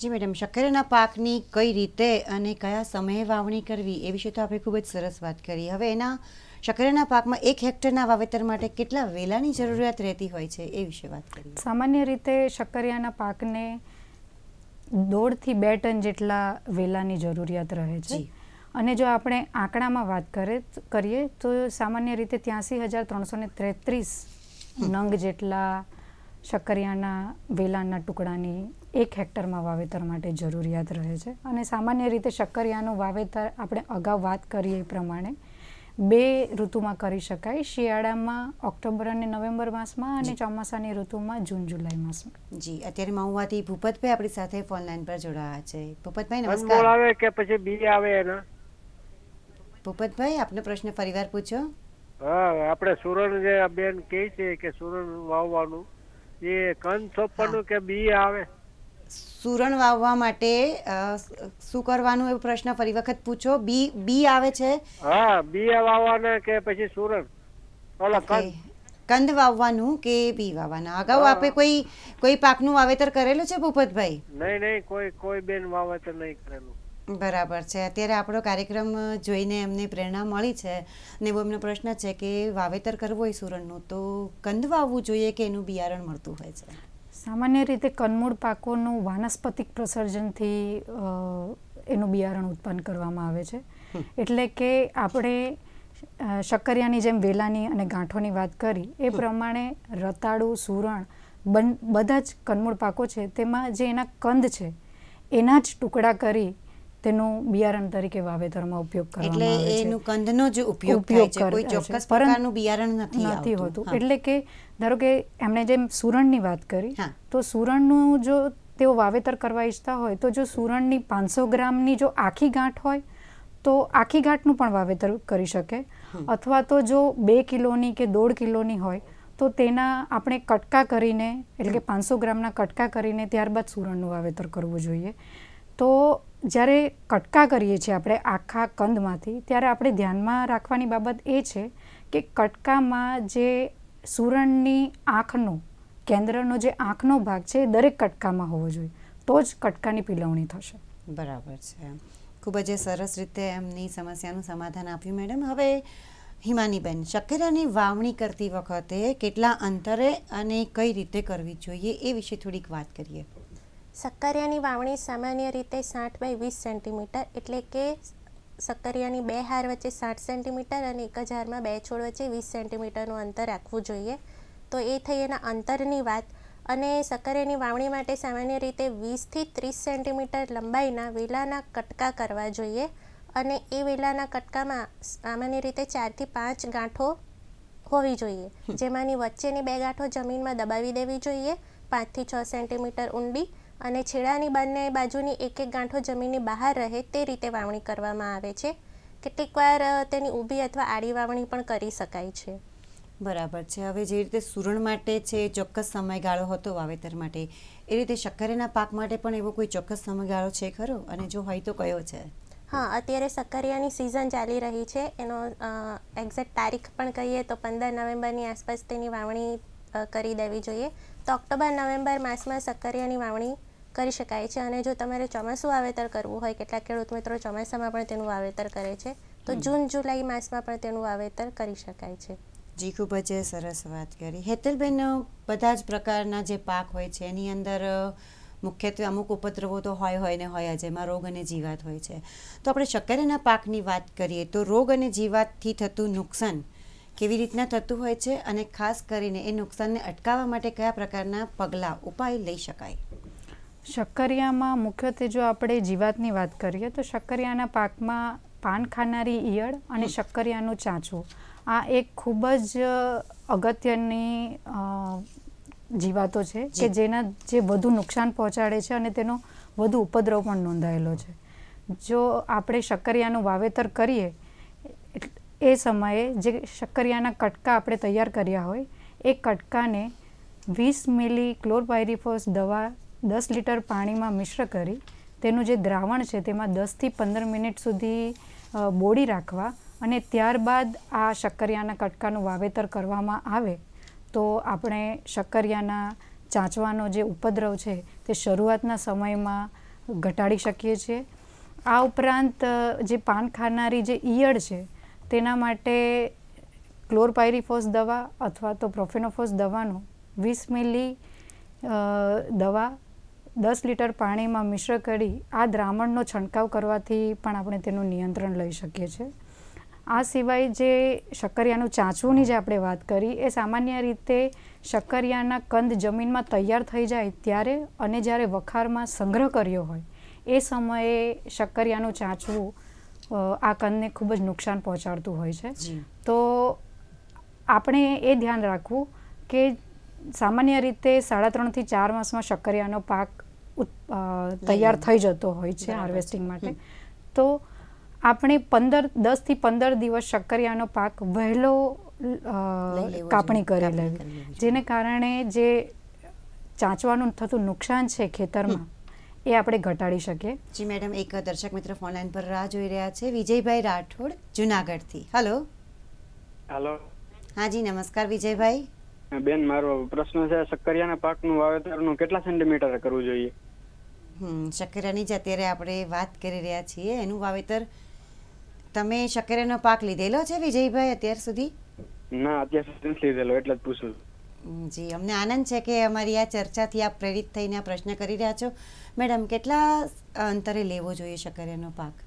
જી મેડમ શક્કરિયાના પાકની કઈ રીતે અને કયા સમયે વાવણી કરવી એ વિશે તો આપણે ખૂબ જ સરસ વાત કરી હવે એના શક્કરિયાના પાકમાં એક હેક્ટરના વાવેતર માટે કેટલા વેલાની જરૂરિયાત રહેતી હોય છે એ વિશે વાત કરીએ સામાન્ય રીતે શક્કરિયાના પાકને દોઢથી બે ટન જેટલા વેલાની જરૂરિયાત રહે છે અને જો આપણે આંકડામાં વાત કરે કરીએ તો સામાન્ય રીતે ત્યાંસી હજાર ત્રણસો ને ત્રેત્રીસ નંગ જેટલા શક્કરિયાના વેલાના ટુકડાની એક હેક્ટરમાં વાવેતર માટે જરૂરિયાત રહે છે અને સામાન્ય રીતે શક્કરિયાનું વાવેતર આપણે અગાઉ વાત કરીએ એ પ્રમાણે બે ઋતુમાં કરી શકાય શિયાળામાં ઓક્ટોબર અને નવેમ્બર માસમાં અને ચોમાસાની ઋતુમાં જૂન જુલાઈ માસમાં જી અત્યારે મહુવાથી ભૂપતભાઈ આપણી સાથે ફોન લાઈન પર જોડાયા છે ભૂપતભાઈ નમસ્કાર આવે કે પછી બી આવે એના ભૂપતભાઈ આપનો પ્રશ્ન ફરીવાર પૂછો હા આપણે સુરણ જે બેન કહે છે કે સુરણ વાવવાનું એ કંદ સોંપવાનું કે બી આવે સુરણ વાવવા માટે શું કરવાનું એ પ્રશ્ન ફરી વખત પૂછો બી બી આવે છે હા બી વાવવાના કે પછી સુરણ ઓલા કંદ વાવવાનું કે બી વાવવાના અગાઉ આપે કોઈ કોઈ પાકનું વાવેતર કરેલું છે ભૂપતભાઈ નહીં નહીં કોઈ કોઈ બેન વાવેતર નહીં કરેલું બરાબર છે અત્યારે આપણો કાર્યક્રમ જોઈને એમને પ્રેરણા મળી છે ને એવો એમનો પ્રશ્ન છે કે વાવેતર કરવું હોય સુરણનું તો કંદ વાવવું જોઈએ કે એનું બિયારણ મળતું હોય છે સામાન્ય રીતે કનમૂળ પાકોનું વાનસ્પતિક પ્રસર્જનથી એનું બિયારણ ઉત્પન્ન કરવામાં આવે છે એટલે કે આપણે શક્કરિયાની જેમ વેલાની અને ગાંઠોની વાત કરી એ પ્રમાણે રતાળુ સુરણ બન બધા જ કનમૂળ પાકો છે તેમાં જે એના કંદ છે એના જ ટુકડા કરી તેનું બિયારણ તરીકે વાવેતરમાં ઉપયોગ કરવામાં આવે છે એનું કંદનો જ ઉપયોગ થાય છે કોઈ ચોક્કસ પ્રકારનું બિયારણ નથી નથી હોતું એટલે કે ધારો કે એમણે જેમ સુરણની વાત કરી તો સુરણનું જો તેઓ વાવેતર કરવા ઈચ્છતા હોય તો જો સુરણની પાંચસો ગ્રામની જો આખી ગાંઠ હોય તો આખી ગાંઠનું પણ વાવેતર કરી શકે અથવા તો જો બે કિલોની કે દોઢ કિલોની હોય તો તેના આપણે કટકા કરીને એટલે કે પાંચસો ગ્રામના કટકા કરીને ત્યારબાદ સુરણનું વાવેતર કરવું જોઈએ તો જ્યારે કટકા કરીએ છીએ આપણે આખા કંદમાંથી ત્યારે આપણે ધ્યાનમાં રાખવાની બાબત એ છે કે કટકામાં જે સુરણની આંખનો કેન્દ્રનો જે આંખનો ભાગ છે એ દરેક કટકામાં હોવો જોઈએ તો જ કટકાની પીલવણી થશે બરાબર છે ખૂબ જ સરસ રીતે એમની સમસ્યાનું સમાધાન આપ્યું મેડમ હવે હિમાનીબેન શકેરાની વાવણી કરતી વખતે કેટલા અંતરે અને કઈ રીતે કરવી જોઈએ એ વિશે થોડીક વાત કરીએ સક્કરિયાની વાવણી સામાન્ય રીતે સાઠ બાય વીસ સેન્ટીમીટર એટલે કે સક્કરિયાની બે હાર વચ્ચે સાઠ સેન્ટીમીટર અને એક જ હારમાં બે છોડ વચ્ચે વીસ સેન્ટીમીટરનું અંતર રાખવું જોઈએ તો એ થઈ એના અંતરની વાત અને સક્કરિયાની વાવણી માટે સામાન્ય રીતે વીસથી ત્રીસ સેન્ટીમીટર લંબાઈના વેલાના કટકા કરવા જોઈએ અને એ વેલાના કટકામાં સામાન્ય રીતે ચારથી પાંચ ગાંઠો હોવી જોઈએ જેમાંની વચ્ચેની બે ગાંઠો જમીનમાં દબાવી દેવી જોઈએ પાંચથી છ સેન્ટીમીટર ઊંડી અને છેડાની બંને બાજુની એક એક ગાંઠો જમીનની બહાર રહે તે રીતે વાવણી કરવામાં આવે છે કેટલીકવાર તેની ઊભી અથવા આડી વાવણી પણ કરી શકાય છે બરાબર છે હવે જે રીતે સુરણ માટે છે ચોક્કસ સમયગાળો હતો વાવેતર માટે એ રીતે શક્કરેના પાક માટે પણ એવો કોઈ ચોક્કસ સમયગાળો છે ખરો અને જો હોય તો કયો છે હા અત્યારે સક્કરિયાની સિઝન ચાલી રહી છે એનો એક્ઝેક્ટ તારીખ પણ કહીએ તો પંદર નવેમ્બરની આસપાસ તેની વાવણી કરી દેવી જોઈએ તો ઓક્ટોબર નવેમ્બર માસમાં સક્કરિયાની વાવણી કરી શકાય છે અને જો તમારે ચોમાસું વાવેતર કરવું હોય કેટલાક ખેડૂત મિત્રો ચોમાસામાં પણ તેનું વાવેતર કરે છે તો જૂન જુલાઈ માસમાં પણ તેનું વાવેતર કરી શકાય છે જી ખૂબ જ સરસ વાત કરી હેતલબેન બધા જ પ્રકારના જે પાક હોય છે એની અંદર મુખ્યત્વે અમુક ઉપદ્રવો તો હોય હોય ને હોય જ એમાં રોગ અને જીવાત હોય છે તો આપણે શક્કરિયાના પાકની વાત કરીએ તો રોગ અને જીવાતથી થતું નુકસાન કેવી રીતના થતું હોય છે અને ખાસ કરીને એ નુકસાનને અટકાવવા માટે કયા પ્રકારના પગલાં ઉપાય લઈ શકાય શક્કરિયામાં મુખ્યત્વે જો આપણે જીવાતની વાત કરીએ તો શક્કરિયાના પાકમાં પાન ખાનારી ઈયળ અને શક્કરિયાનું ચાંચું આ એક ખૂબ જ અગત્યની જીવાતો છે કે જેના જે વધુ નુકસાન પહોંચાડે છે અને તેનો વધુ ઉપદ્રવ પણ નોંધાયેલો છે જો આપણે શક્કરિયાનું વાવેતર કરીએ એ સમયે જે શક્કરિયાના કટકા આપણે તૈયાર કર્યા હોય એ કટકાને વીસ મિલી ક્લોરપાયરીફોસ દવા દસ લીટર પાણીમાં મિશ્ર કરી તેનું જે દ્રાવણ છે તેમાં દસથી પંદર મિનિટ સુધી બોળી રાખવા અને ત્યારબાદ આ શક્કરિયાના કટકાનું વાવેતર કરવામાં આવે તો આપણે શક્કરિયાના ચાંચવાનો જે ઉપદ્રવ છે તે શરૂઆતના સમયમાં ઘટાડી શકીએ છીએ આ ઉપરાંત જે પાન ખાનારી જે ઈયળ છે તેના માટે ક્લોરપાયરીફોસ દવા અથવા તો પ્રોફેનોફોસ દવાનો વીસ મિલી દવા દસ લીટર પાણીમાં મિશ્ર કરી આ દ્રાવણનો છંટકાવ કરવાથી પણ આપણે તેનું નિયંત્રણ લઈ શકીએ છીએ આ સિવાય જે શક્કરિયાનું ચાંચવુંની જે આપણે વાત કરી એ સામાન્ય રીતે શક્કરિયાના કંદ જમીનમાં તૈયાર થઈ જાય ત્યારે અને જ્યારે વખારમાં સંગ્રહ કર્યો હોય એ સમયે શક્કરિયાનું ચાંચવું આ કંદને ખૂબ જ નુકસાન પહોંચાડતું હોય છે તો આપણે એ ધ્યાન રાખવું કે સામાન્ય રીતે સાડા ત્રણથી ચાર માસમાં શક્કરિયાનો પાક તૈયાર થઈ જતો હોય છે હાર્વેસ્ટિંગ માટે તો આપણે પંદર દસથી પંદર દિવસ શક્કરિયાનો પાક વહેલો કાપણી કરી લેવી જેને કારણે જે ચાંચવાનું થતું નુકસાન છે ખેતરમાં એ આપણે ઘટાડી શકીએ જી મેડમ એક દર્શક મિત્ર ફોન લાઈન પર રાહ જોઈ રહ્યા છે વિજયભાઈ રાઠોડ જુનાગઢથી હેલો હેલો હા જી નમસ્કાર વિજયભાઈ બેન મારો પ્રશ્ન છે સક્કરિયાના પાકનું વાવેતરનું કેટલા સેન્ટીમીટર કરવું જોઈએ શકેરાની જ અત્યારે આપણે વાત કરી રહ્યા છીએ એનું વાવેતર તમે શકેરાનો પાક લીધેલો છે વિજયભાઈ અત્યાર સુધી ના અત્યાર સુધી લીધેલો એટલે જ પૂછું જી અમને આનંદ છે કે અમારી આ ચર્ચાથી આપ પ્રેરિત થઈને આ પ્રશ્ન કરી રહ્યા છો મેડમ કેટલા અંતરે લેવો જોઈએ સકરિયાનો પાક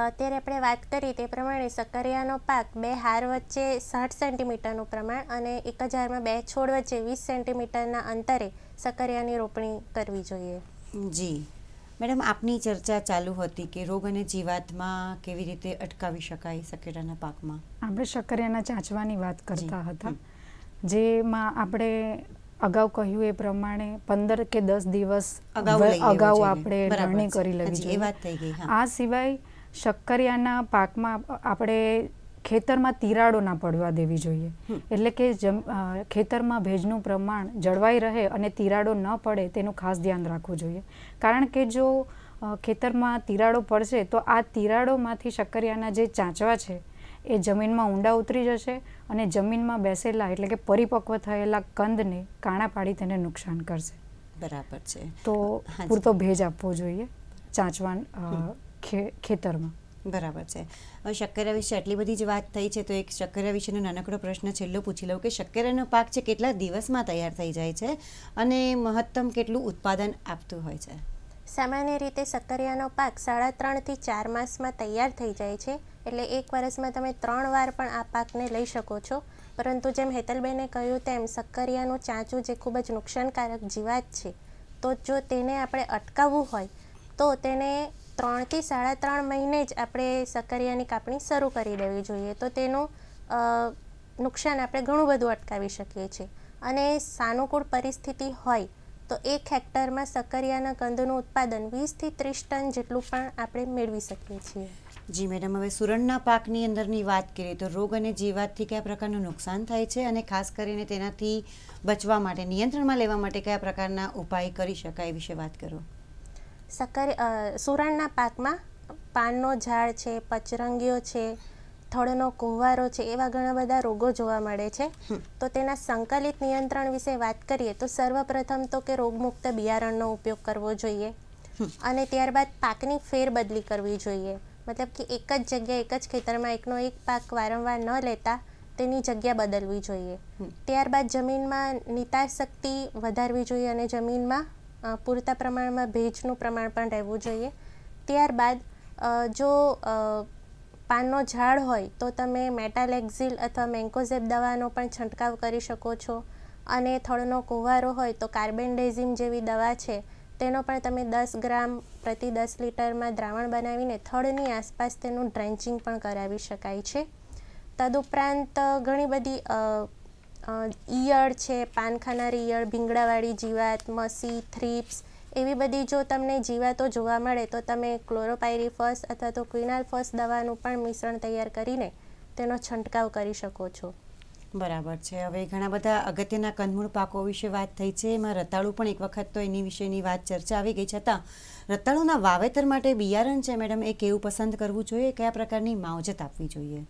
અત્યારે આપણે વાત કરી તે પ્રમાણે સકરિયાનો પાક બે હાર વચ્ચે સાઠ સેન્ટીમીટરનું પ્રમાણ અને એક હજારમાં બે છોડ વચ્ચે વીસ સેન્ટીમીટરના અંતરે શકરિયાની રોપણી કરવી જોઈએ જી મેડમ આપની ચર્ચા ચાલુ હતી કે રોગ અને જીવાતમાં કેવી રીતે અટકાવી શકાય શકેરાના પાકમાં આપણે શકરિયાના ચાંચવાની વાત કરતા હતા જેમાં આપણે અગાઉ કહ્યું એ પ્રમાણે પંદર કે દસ દિવસ અગાઉ આપણે લણણી કરી લેવી જોઈએ આ સિવાય શક્કરિયાના પાકમાં આપણે ખેતરમાં તિરાડો ના પડવા દેવી જોઈએ એટલે કે ખેતરમાં ભેજનું પ્રમાણ જળવાઈ રહે અને તિરાડો ન પડે તેનું ખાસ ધ્યાન રાખવું જોઈએ કારણ કે જો ખેતરમાં તિરાડો પડશે તો આ તિરાડોમાંથી શક્કરિયાના જે ચાંચવા છે એ જમીનમાં ઊંડા ઉતરી જશે અને જમીનમાં બેસેલા એટલે કે પરિપક્વ થયેલા કંદને કાણા પાડી તેને નુકસાન કરશે બરાબર છે તો પૂરતો ભેજ આપવો જોઈએ ચાંચવા ખેતરમાં બરાબર છે શક્કરા વિશે આટલી બધી જ વાત થઈ છે તો એક શક્કરા વિશેનો નાનકડો પ્રશ્ન છેલ્લો પૂછી લઉં કે શક્કરાનો પાક છે કેટલા દિવસમાં તૈયાર થઈ જાય છે અને મહત્તમ કેટલું ઉત્પાદન આપતું હોય છે સામાન્ય રીતે શક્કરિયાનો પાક સાડા ત્રણથી ચાર માસમાં તૈયાર થઈ જાય છે એટલે એક વર્ષમાં તમે ત્રણ વાર પણ આ પાકને લઈ શકો છો પરંતુ જેમ હેતલબેને કહ્યું તેમ શક્કરિયાનું ચાંચું જે ખૂબ જ નુકસાનકારક જીવાત છે તો જો તેને આપણે અટકાવવું હોય તો તેને ત્રણથી સાડા ત્રણ મહિને જ આપણે સક્કરિયાની કાપણી શરૂ કરી દેવી જોઈએ તો તેનું નુકસાન આપણે ઘણું બધું અટકાવી શકીએ છીએ અને સાનુકૂળ પરિસ્થિતિ હોય તો એક હેક્ટરમાં સક્કરિયાના કંદનું ઉત્પાદન વીસથી ત્રીસ ટન જેટલું પણ આપણે મેળવી શકીએ છીએ જી મેડમ હવે સુરણના પાકની અંદરની વાત કરીએ તો રોગ અને જીવાતથી કયા પ્રકારનું નુકસાન થાય છે અને ખાસ કરીને તેનાથી બચવા માટે નિયંત્રણમાં લેવા માટે કયા પ્રકારના ઉપાય કરી શકાય વિશે વાત કરો સકર સુરણના પાકમાં પાનનો ઝાડ છે પચરંગીઓ છે થળનો કોહવારો છે એવા ઘણા બધા રોગો જોવા મળે છે તો તેના સંકલિત નિયંત્રણ વિશે વાત કરીએ તો સર્વપ્રથમ તો કે રોગમુક્ત બિયારણનો ઉપયોગ કરવો જોઈએ અને ત્યારબાદ પાકની ફેરબદલી કરવી જોઈએ મતલબ કે એક જ જગ્યાએ એક જ ખેતરમાં એકનો એક પાક વારંવાર ન લેતા તેની જગ્યા બદલવી જોઈએ ત્યારબાદ જમીનમાં નિતાર શક્તિ વધારવી જોઈએ અને જમીનમાં પૂરતા પ્રમાણમાં ભેજનું પ્રમાણ પણ રહેવું જોઈએ ત્યારબાદ જો પાનનો ઝાડ હોય તો તમે મેટાલેક્ઝિલ અથવા મેન્કોઝેબ દવાનો પણ છંટકાવ કરી શકો છો અને થળનો કુવારો હોય તો કાર્બેન્ડેઝિમ જેવી દવા છે તેનો પણ તમે દસ ગ્રામ પ્રતિ દસ લીટરમાં દ્રાવણ બનાવીને થળની આસપાસ તેનું ડ્રેન્ચિંગ પણ કરાવી શકાય છે તદુપરાંત ઘણી બધી ઈયળ છે પાનખાનાર ઈયળ ભીંગડાવાળી જીવાત મસી થ્રીપ્સ એવી બધી જો તમને જીવાતો જોવા મળે તો તમે ક્લોરોપાયરીફસ અથવા તો ક્વિનાલફસ દવાનું પણ મિશ્રણ તૈયાર કરીને તેનો છંટકાવ કરી શકો છો બરાબર છે હવે ઘણા બધા અગત્યના કંદમૂળ પાકો વિશે વાત થઈ છે એમાં રતાળું પણ એક વખત તો એની વિશેની વાત ચર્ચા આવી ગઈ છતાં રતાળુના વાવેતર માટે બિયારણ છે મેડમ એ કેવું પસંદ કરવું જોઈએ કયા પ્રકારની માવજત આપવી જોઈએ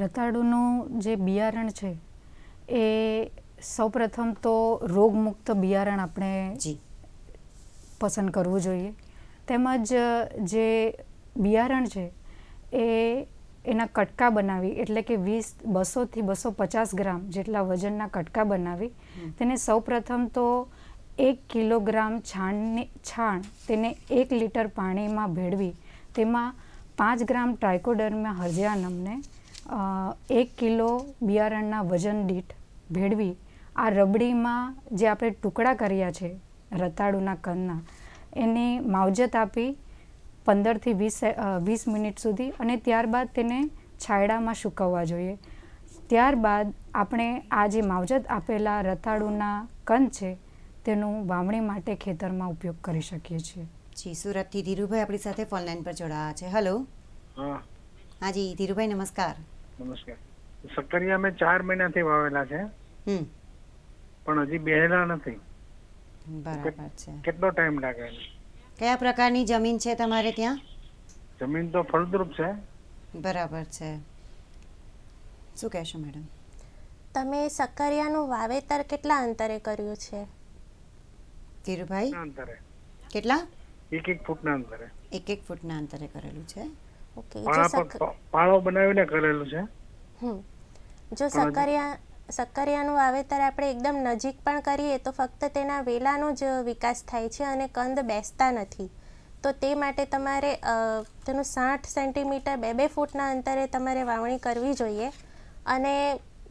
રતાળુનું જે બિયારણ છે એ સૌ પ્રથમ તો રોગમુક્ત બિયારણ આપણે પસંદ કરવું જોઈએ તેમજ જે બિયારણ છે એ એના કટકા બનાવી એટલે કે વીસ બસોથી બસો પચાસ ગ્રામ જેટલા વજનના કટકા બનાવી તેને સૌ પ્રથમ તો એક કિલોગ્રામ છાણને છાણ તેને એક લીટર પાણીમાં ભેળવી તેમાં પાંચ ગ્રામ ટ્રાયકોડર્મા હર્જિયાનમને એક કિલો બિયારણના વજન દીઠ ભેળવી આ રબડીમાં જે આપણે ટુકડા કર્યા છે રતાળુના કંદના એને માવજત આપી પંદરથી વીસ વીસ મિનિટ સુધી અને ત્યારબાદ તેને છાયડામાં સૂકવવા જોઈએ ત્યારબાદ આપણે આ જે માવજત આપેલા રતાળુના કંદ છે તેનું વાવણી માટે ખેતરમાં ઉપયોગ કરી શકીએ છીએ જી સુરતથી ધીરુભાઈ આપણી સાથે ફોન લાઈન પર જોડાયા છે હલો હા જી ધીરુભાઈ નમસ્કાર નમસ્કાર સક્કરિયા મેં ચાર મહિનાથી વાવેલા છે પણ હજી બેહેલા નથી બરાબર છે કેટલો ટાઈમ લાગે કયા પ્રકારની જમીન છે તમારે ત્યાં જમીન તો ફળદ્રુપ છે બરાબર છે શું કહેશો મેડમ તમે સક્કરિયાનું વાવેતર કેટલા અંતરે કર્યું છે ધીરુભાઈ અંતરે કેટલા એક એક ફૂટના અંતરે એક એક ફૂટના અંતરે કરેલું છે ઓકે પાળો બનાવીને કરેલું છે જો સકરિયા સક્કરિયાનું વાવેતર આપણે એકદમ નજીક પણ કરીએ તો ફક્ત તેના વેલાનો જ વિકાસ થાય છે અને કંદ બેસતા નથી તો તે માટે તમારે તેનું સાઠ સેન્ટીમીટર બે બે ફૂટના અંતરે તમારે વાવણી કરવી જોઈએ અને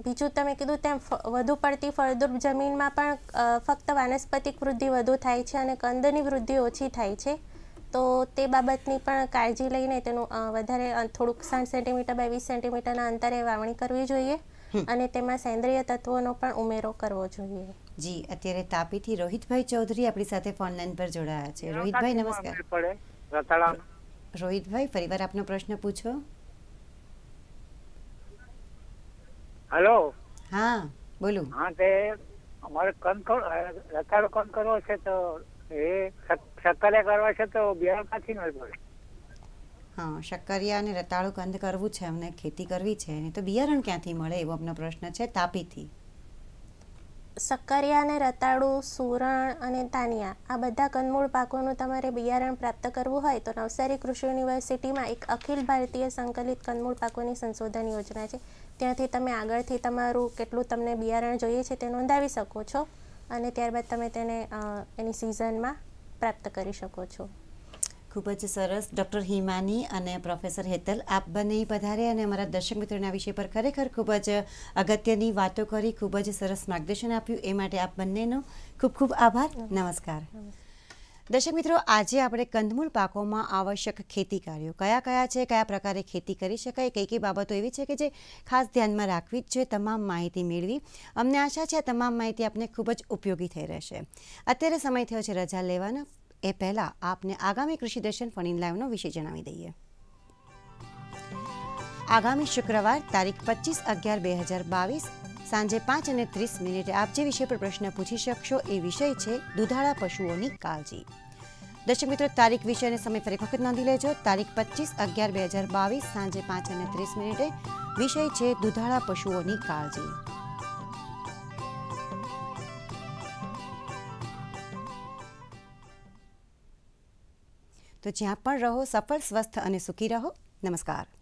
બીજું તમે કીધું તેમ વધુ પડતી ફળદ્રુપ જમીનમાં પણ ફક્ત વાનસ્પતિક વૃદ્ધિ વધુ થાય છે અને કંદની વૃદ્ધિ ઓછી થાય છે તો તે બાબતની પણ કાળજી લઈને તેનું વધારે થોડુંક સાઠ સેન્ટીમીટર બાય વીસ સેન્ટીમીટરના અંતરે વાવણી કરવી જોઈએ અને તેમાં સેન્દ્રિય તત્વોનો પણ ઉમેરો કરવો જોઈએ જી અત્યારે તાપીથી રોહિતભાઈ ચૌધરી આપણી સાથે ફોન લાઈન પર જોડાયા છે રોહિતભાઈ નમસ્કાર રોહિતભાઈ ફરીવાર આપનો પ્રશ્ન પૂછો હેલો હા બોલો હા તે અમારે કંદ રતાળો કંદ કરવો છે તો શક્કરિયા અને રતાળુ કંદ કરવું છે અમને ખેતી કરવી છે એને તો બિયારણ ક્યાંથી મળે એવો આપનો પ્રશ્ન છે તાપીથી સક્કરિયા અને રતાળુ સુરણ અને તાનિયા આ બધા કંદમૂળ પાકોનું તમારે બિયારણ પ્રાપ્ત કરવું હોય તો નવસારી કૃષિ યુનિવર્સિટીમાં એક અખિલ ભારતીય સંકલિત કંદમૂળ પાકોની સંશોધન યોજના છે ત્યાંથી તમે આગળથી તમારું કેટલું તમને બિયારણ જોઈએ છે તે નોંધાવી શકો છો અને ત્યારબાદ તમે તેને એની સિઝનમાં પ્રાપ્ત કરી શકો છો ખૂબ જ સરસ ડૉક્ટર હિમાની અને પ્રોફેસર હેતલ આપ બંને પધારે અને અમારા દર્શક મિત્રોના વિષય પર ખરેખર ખૂબ જ અગત્યની વાતો કરી ખૂબ જ સરસ માર્ગદર્શન આપ્યું એ માટે આપ બંનેનો ખૂબ ખૂબ આભાર નમસ્કાર દર્શક મિત્રો આજે આપણે કંદમૂળ પાકોમાં આવશ્યક ખેતી કાર્યો કયા કયા છે કયા પ્રકારે ખેતી કરી શકાય કઈ કઈ બાબતો એવી છે કે જે ખાસ ધ્યાનમાં રાખવી જ જોઈએ તમામ માહિતી મેળવી અમને આશા છે આ તમામ માહિતી આપને ખૂબ જ ઉપયોગી થઈ રહેશે અત્યારે સમય થયો છે રજા લેવાનો એ પહેલાં આપને આગામી કૃષિ દર્શન ફણી લાઈવનો વિષય જણાવી દઈએ આગામી શુક્રવાર તારીખ પચીસ અગિયાર બે હજાર બાવીસ સાંજે પાંચ અને ત્રીસ મિનિટે આપ જે વિષય પર પ્રશ્ન પૂછી શકશો એ વિષય છે દુધાળા પશુઓની કાળજી દર્શક મિત્રો તારીખ વિષય અને સમય ફરી વખત નોંધી લેજો તારીખ પચીસ અગિયાર બે હજાર બાવીસ સાંજે પાંચ અને ત્રીસ મિનિટે વિષય છે દુધાળા પશુઓની કાળજી તો જ્યાં પણ રહો સફળ સ્વસ્થ અને સુખી રહો નમસ્કાર